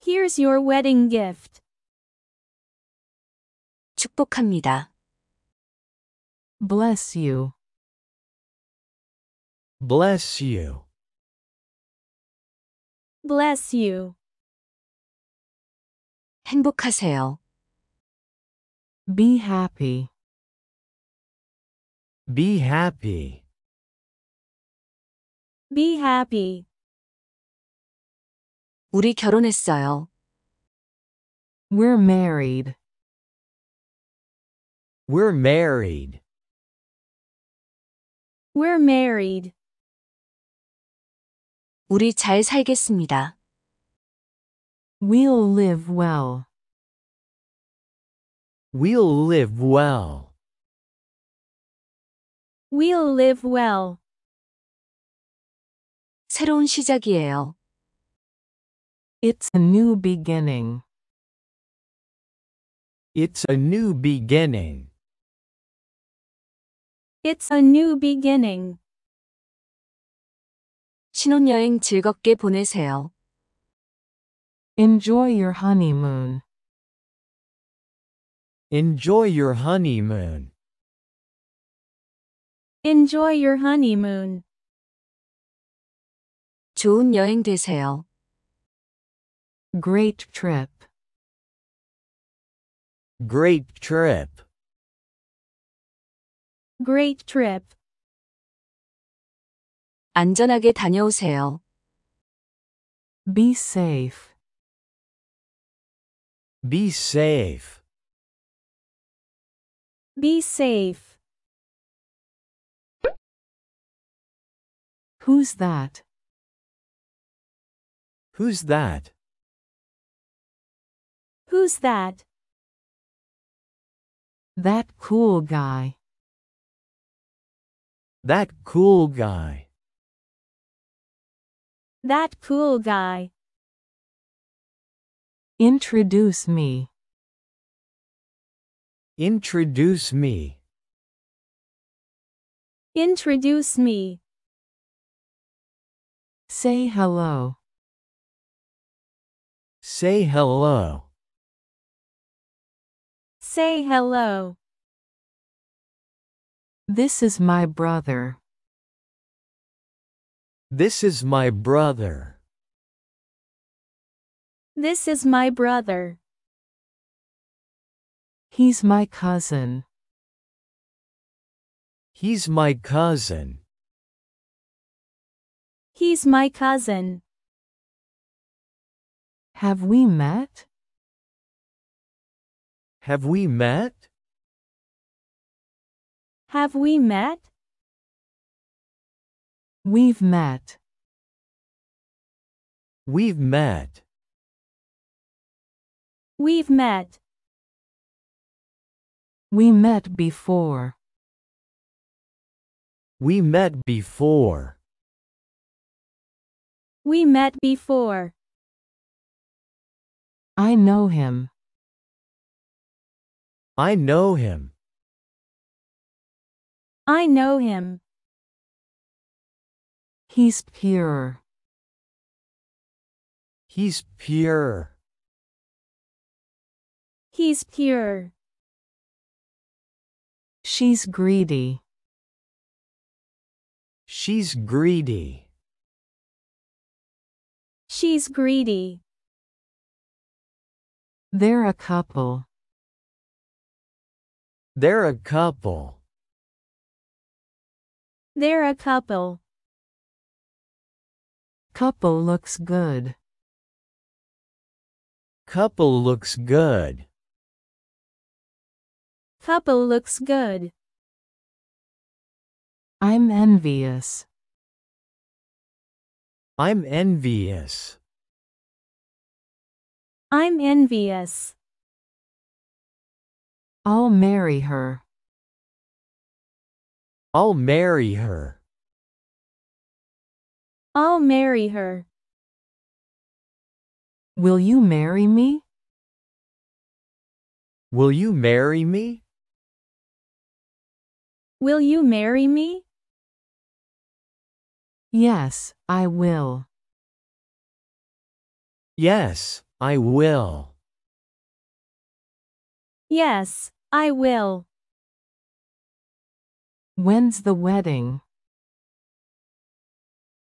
Here's your wedding gift. 축복합니다. Bless you. Bless you. Bless you. 행복하세요. Be happy. Be happy. Be happy. 우리 결혼했어요. We're married. We're married. We're married. 우리 잘 살겠습니다. We'll live well. We'll live well. We'll live well. 새로운 시작이에요. It's a new beginning. It's a new beginning. It's a new beginning. 신혼여행 즐겁게 보내세요. Enjoy your honeymoon. Enjoy your honeymoon. Enjoy your honeymoon. 좋은 여행 되세요. Great trip. Great trip. Great trip. 안전하게 다녀오세요. Be safe. Be safe. Be safe. Who's that? Who's that? Who's that? That cool guy. That cool guy. That cool guy. Introduce me. Introduce me. Introduce me. Say hello. Say hello. Say hello. This is my brother. This is my brother. This is my brother. He's my cousin. He's my cousin. He's my cousin. Have we met? Have we met? Have we met? We've met. We've met. We've met. We met before. We met before. We met before. I know him. I know him. I know him. He's pure. He's pure. He's pure. She's greedy. She's greedy. She's greedy. They're a couple. They're a couple. They're a couple. Couple looks good. Couple looks good. Couple looks good. I'm envious. I'm envious. I'm envious. I'll marry her. I'll marry her. I'll marry her. Will you marry me? Will you marry me? Will you marry me? Yes, I will. Yes, I will. Yes, I will. When's the wedding?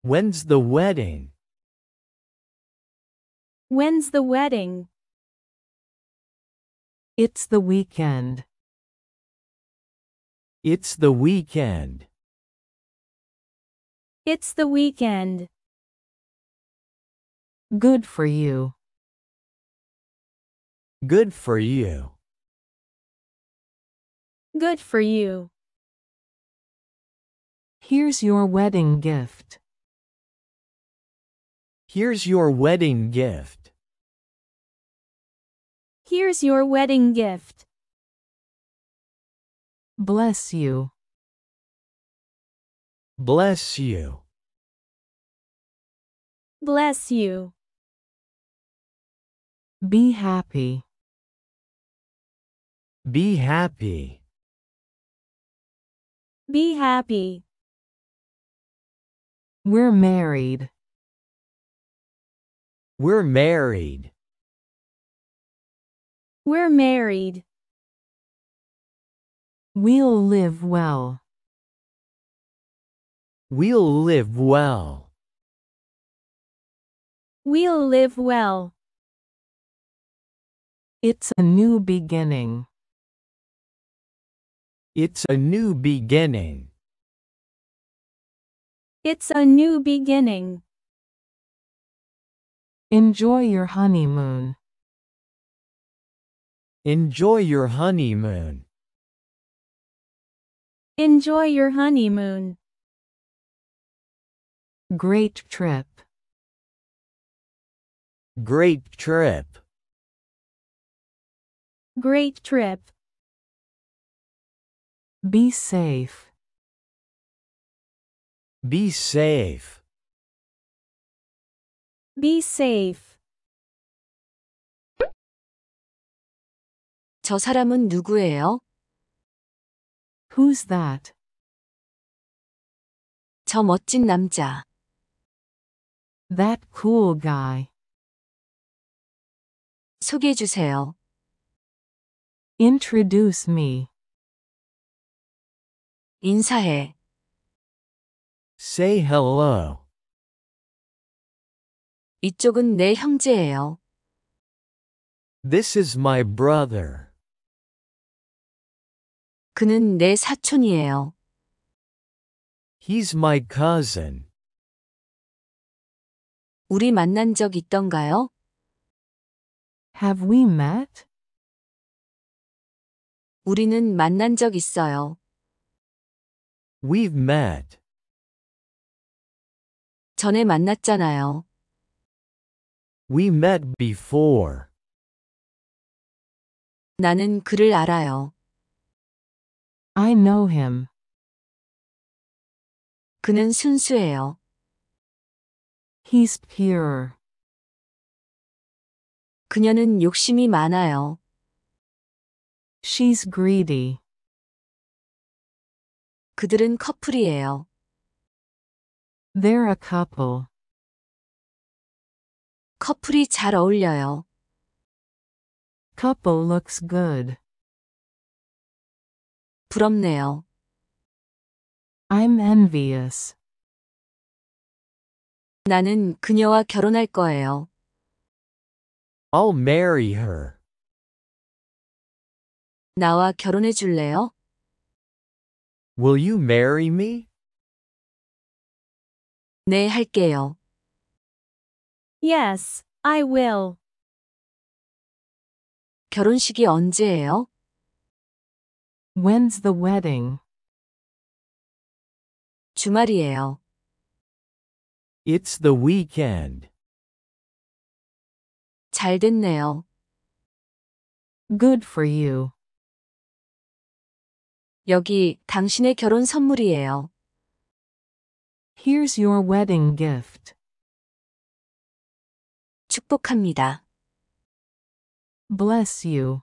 When's the wedding? When's the wedding? It's the weekend. It's the weekend. It's the weekend. Good for you. Good for you. Good for you. Here's your wedding gift. Here's your wedding gift. Here's your wedding gift. Bless you. Bless you. Bless you. Be happy. Be happy. Be happy. We're married. We're married. We're married. We'll live well. We'll live well. We'll live well. It's a new beginning. It's a new beginning. It's a new beginning. Enjoy your honeymoon. Enjoy your honeymoon. Enjoy your honeymoon. Great trip. Great trip. Great trip. Be safe. Be safe. Be safe. 저 사람은 누구예요? Who's that? 저 멋진 남자. That cool guy. 소개해 주세요. Introduce me. 인사해. Say hello. 이쪽은 내 형제예요. This is my brother. 그는 내 사촌이에요. He's my cousin. 우리 만난 적 있던가요? Have we met? 우리는 만난 적 있어요. We've met. 전에 만났잖아요. We met before. 나는 그를 알아요. I know him. 그는 순수해요. He's pure. 그녀는 욕심이 많아요. She's greedy. 그들은 커플이에요. They're a couple. 커플이 잘 어울려요. Couple looks good. 부럽네요. I'm envious. 나는 그녀와 결혼할 거예요. I'll marry her. 나와 결혼해 줄래요? Will you marry me? 네, 할게요. Yes, I will. 결혼식이 언제예요? When's the wedding? 주말이에요. It's the weekend. 잘 됐네요. Good for you. 여기 당신의 결혼 선물이에요. Here's your wedding gift. 축복합니다. Bless you.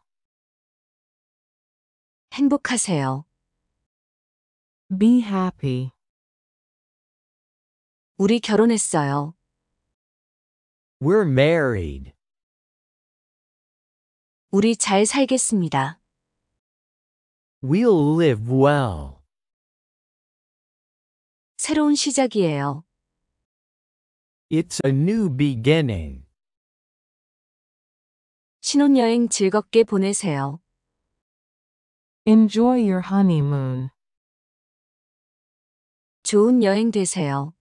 행복하세요. Be happy. 우리 결혼했어요. We're married. 우리 잘 살겠습니다. We'll live well. 새로운 시작이에요. It's a new beginning. 신혼여행 즐겁게 보내세요. Enjoy your honeymoon. 좋은 여행 되세요.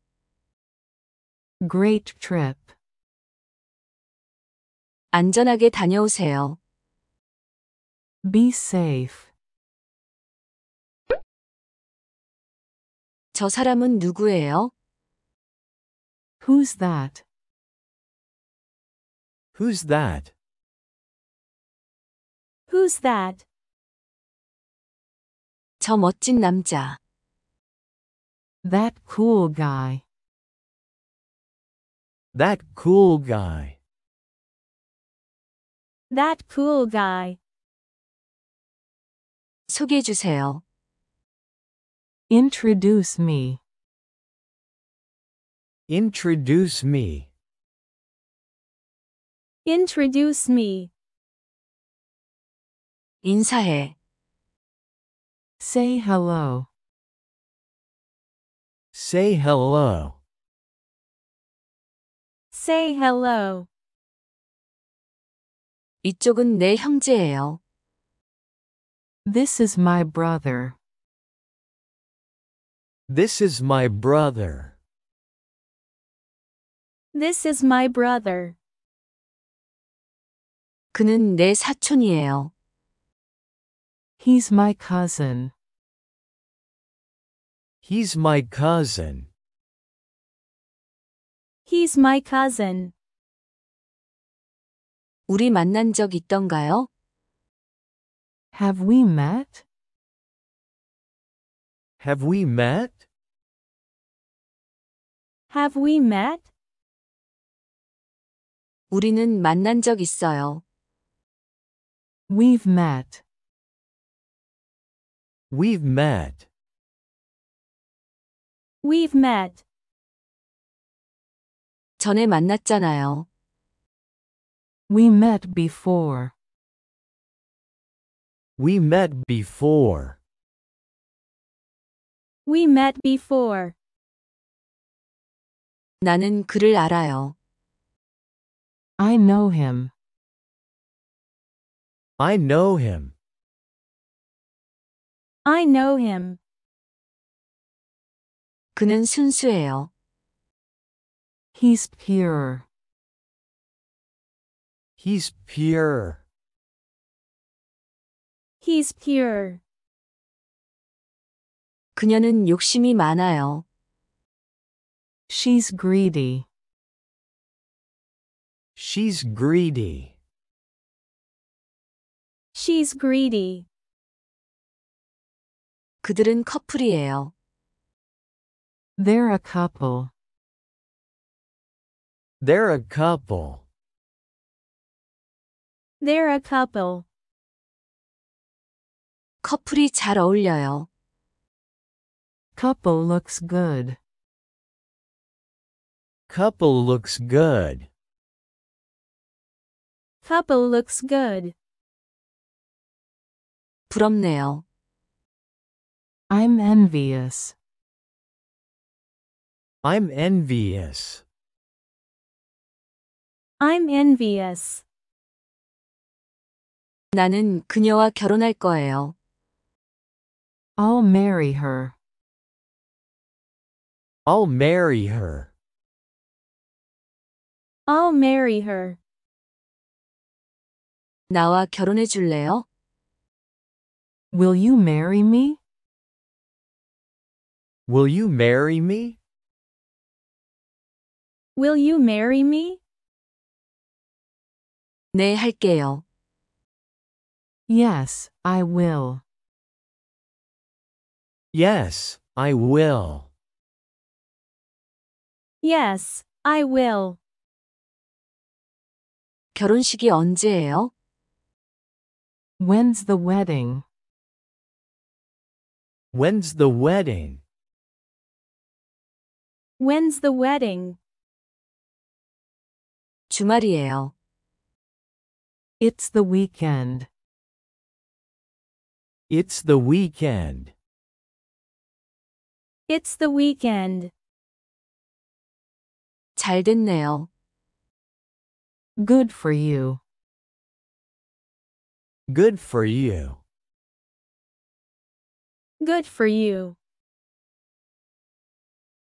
Great trip. 안전하게 다녀오세요. Be safe. 저 사람은 누구예요? Who's that? Who's that? Who's that? 저 멋진 남자. That cool guy. That cool guy. That cool guy. 소개해 주세요. Introduce me. Introduce me. Introduce me. 인사해. Say hello. Say hello. Say hello. 이쪽은 내 형제예요. This is my brother. This is my brother. This is my brother. 그는 내 사촌이에요. He's my cousin. He's my cousin. He's my cousin. 우리 만난 적 있던가요? Have we met? Have we met? Have we met? 우리는 만난 적 있어요. We've met. We've met. We've met. 전에 만났잖아요. We met before. We met before. We met before. 나는 그를 알아요. I know him. I know him. I know him. 그는 순수해요. He's pure. He's pure. He's pure. 그녀는 욕심이 많아요. She's greedy. She's greedy. She's greedy. 그들은 커플이에요. They're a couple. They're a couple. They're a couple. 커플이 잘 어울려요. Couple looks good. Couple looks good. Couple looks good. 부럽네요. I'm envious. I'm envious. I'm envious. 나는 그녀와 결혼할 거예요. I'll marry her. I'll marry her. I'll marry her. 나와 결혼해 줄래요? Will you marry me? Will you marry me? Will you marry me? 네, 할게요. Yes, I will. Yes, I will. Yes, I will. 결혼식이 언제예요? When's the wedding? When's the wedding? When's the wedding? 주말이에요. It's the weekend. It's the weekend. It's the weekend. 잘 됐네요. Good for you. Good for you. Good for you.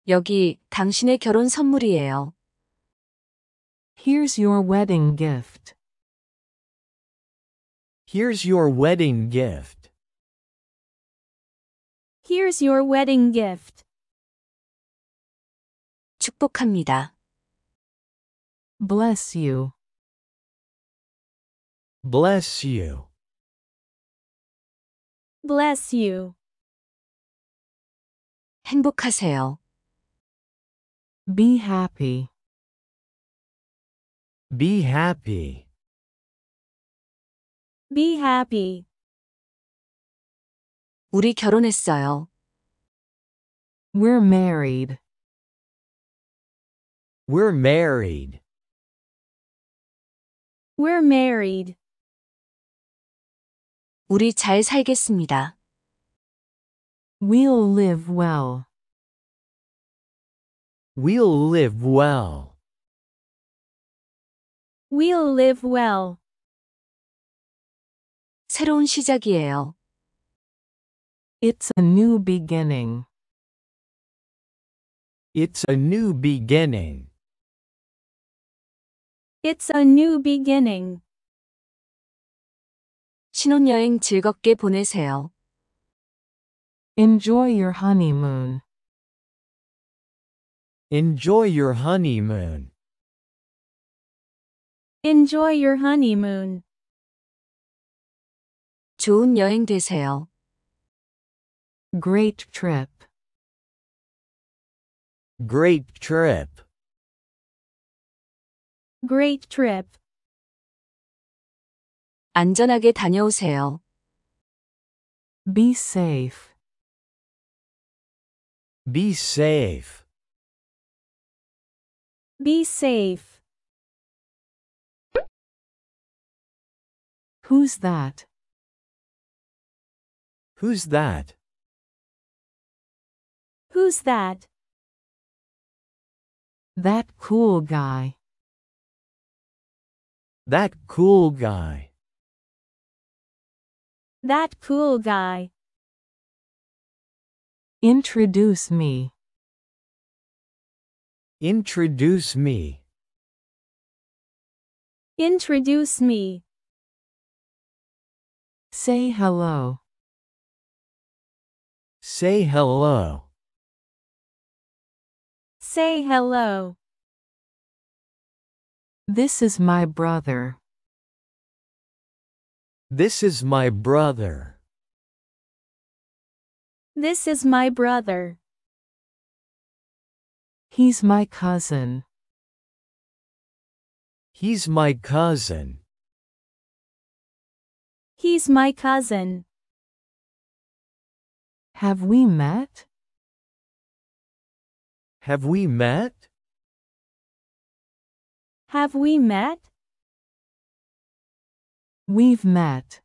여기 당신의 결혼 선물이에요. Here's your wedding gift. Here's your wedding gift. Here's your wedding gift. 축복합니다. Bless you. Bless you. Bless you. 행복하세요. Be happy. Be happy. Be happy. 우리 결혼했어요. We're married. We're married. We're married. 우리 잘 살겠습니다. We'll live well. We'll live well. We'll live well. 새로운 시작이에요. It's a new beginning. It's a new beginning. It's a new beginning. 신혼여행 즐겁게 보내세요. Enjoy your honeymoon. Enjoy your honeymoon. Enjoy your honeymoon. 좋은 여행 되세요. Great trip. Great trip. Great trip. 안전하게 다녀오세요. Be safe. Be safe. Be safe. Who's that? Who's that? Who's that? That cool guy. That cool guy. That cool guy. Introduce me. Introduce me. Introduce me. Say hello. Say hello. Say hello. This is my brother. This is my brother. This is my brother. He's my cousin. He's my cousin. He's my cousin. Have we met? Have we met? Have we met? We've met.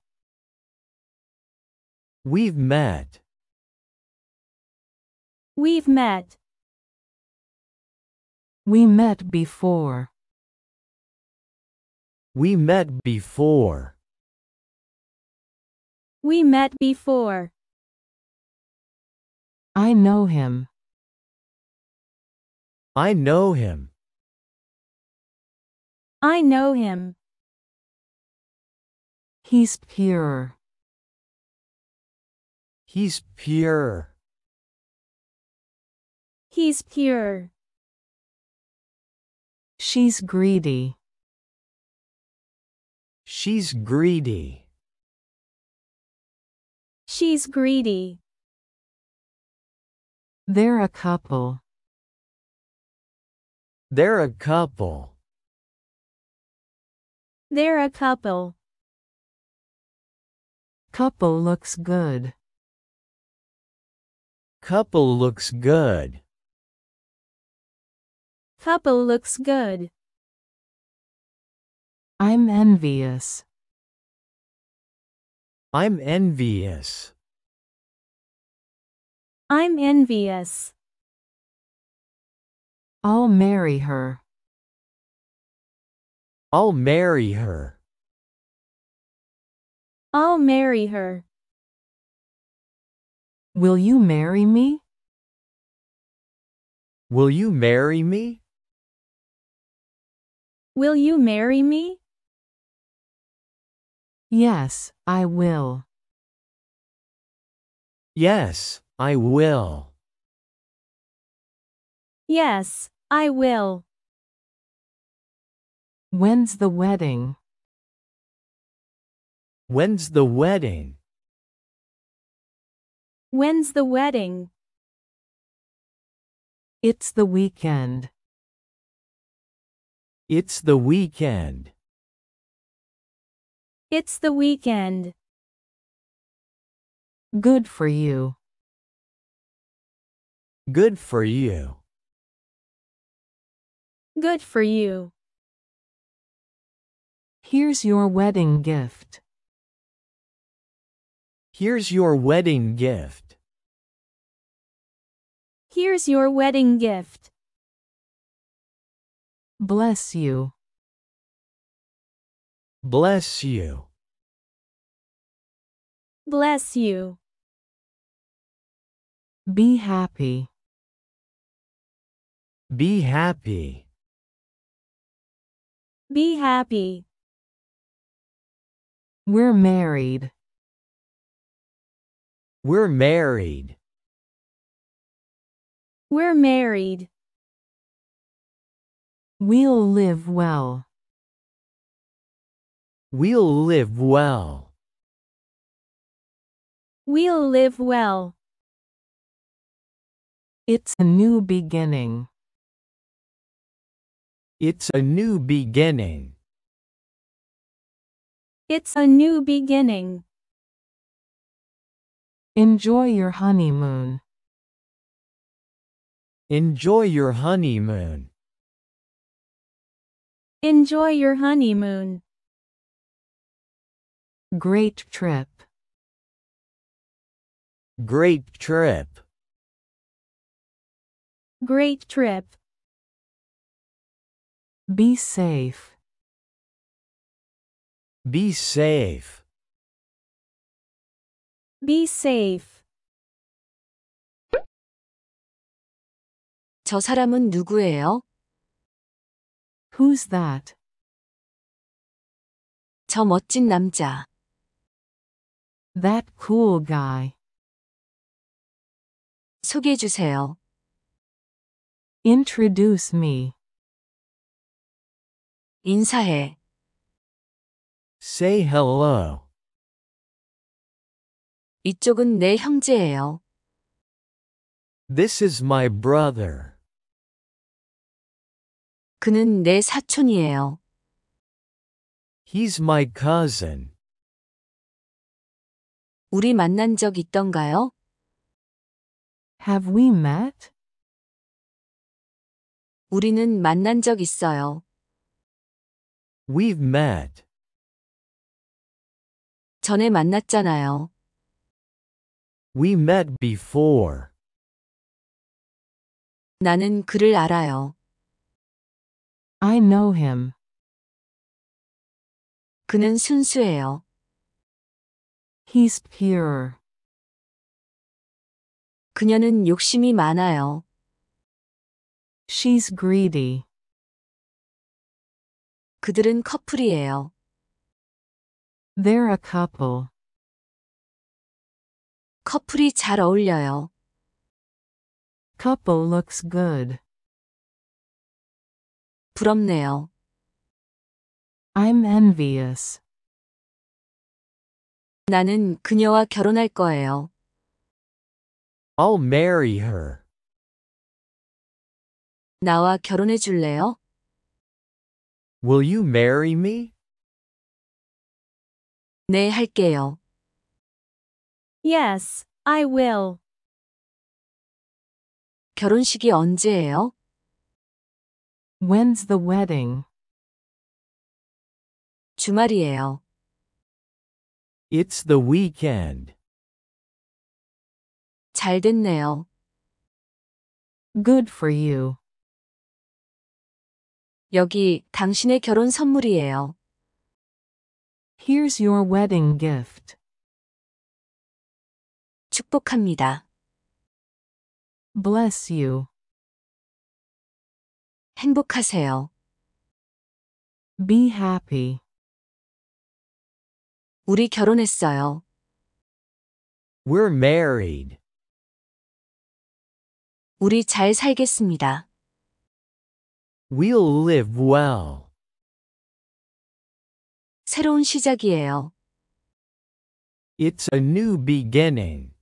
We've met. We've met. We met before. We met before. We met before. I know him. I know him. I know him. He's pure. He's pure. He's pure. She's greedy. She's greedy. She's greedy. They're a couple. They're a couple. They're a couple. Couple looks good. Couple looks good. Couple looks good. I'm envious. I'm envious. I'm envious. I'll marry her. I'll marry her. I'll marry her. Will you marry me? Will you marry me? Will you marry me? Yes, I will. Yes, I will. Yes, I will. When's the wedding? When's the wedding? When's the wedding? It's the weekend. It's the weekend. It's the weekend. Good for you. Good for you. Good for you. Here's your wedding gift. Here's your wedding gift. Here's your wedding gift. Bless you. Bless you. Bless you. Be happy. Be happy. Be happy. We're married. We're married. We're married. We'll live well. We'll live well. We'll live well. It's a new beginning. It's a new beginning. It's a new beginning. Enjoy your honeymoon. Enjoy your honeymoon. Enjoy your honeymoon. Great trip. Great trip. Great trip. Be safe. Be safe. Be safe. 저 사람은 누구예요? Who's that? 저 멋진 남자. That cool guy. 소개해 주세요. Introduce me. 인사해. Say hello. 이쪽은 내 형제예요. This is my brother. 그는 내 사촌이에요. He's my cousin. 우리 만난 적 있던가요? Have we met? 우리는 만난 적 있어요. We've met. 전에 만났잖아요. We met before. 나는 그를 알아요. I know him. 그는 순수해요. He's pure. 그녀는 욕심이 많아요. She's greedy. 그들은 커플이에요. They're a couple. 커플이 잘 어울려요. Couple looks good. 부럽네요. I'm envious. 나는 그녀와 결혼할 거예요. I'll marry her. 나와 결혼해 줄래요? Will you marry me? 네, 할게요. Yes, I will. 결혼식이 언제예요? When's the wedding? 주말이에요. It's the weekend. 잘 됐네요. Good for you. 여기 당신의 결혼 선물이에요. Here's your wedding gift. 축복합니다. Bless you. 행복하세요. Be happy. 우리 결혼했어요. We're married. 우리 잘 살겠습니다. We'll live well. 새로운 시작이에요. It's a new beginning.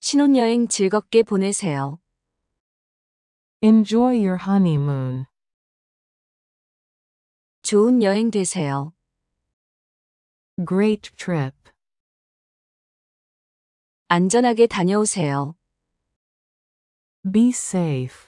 신혼여행 즐겁게 보내세요. Enjoy your honeymoon. 좋은 여행 되세요. Great trip. 안전하게 다녀오세요. Be safe.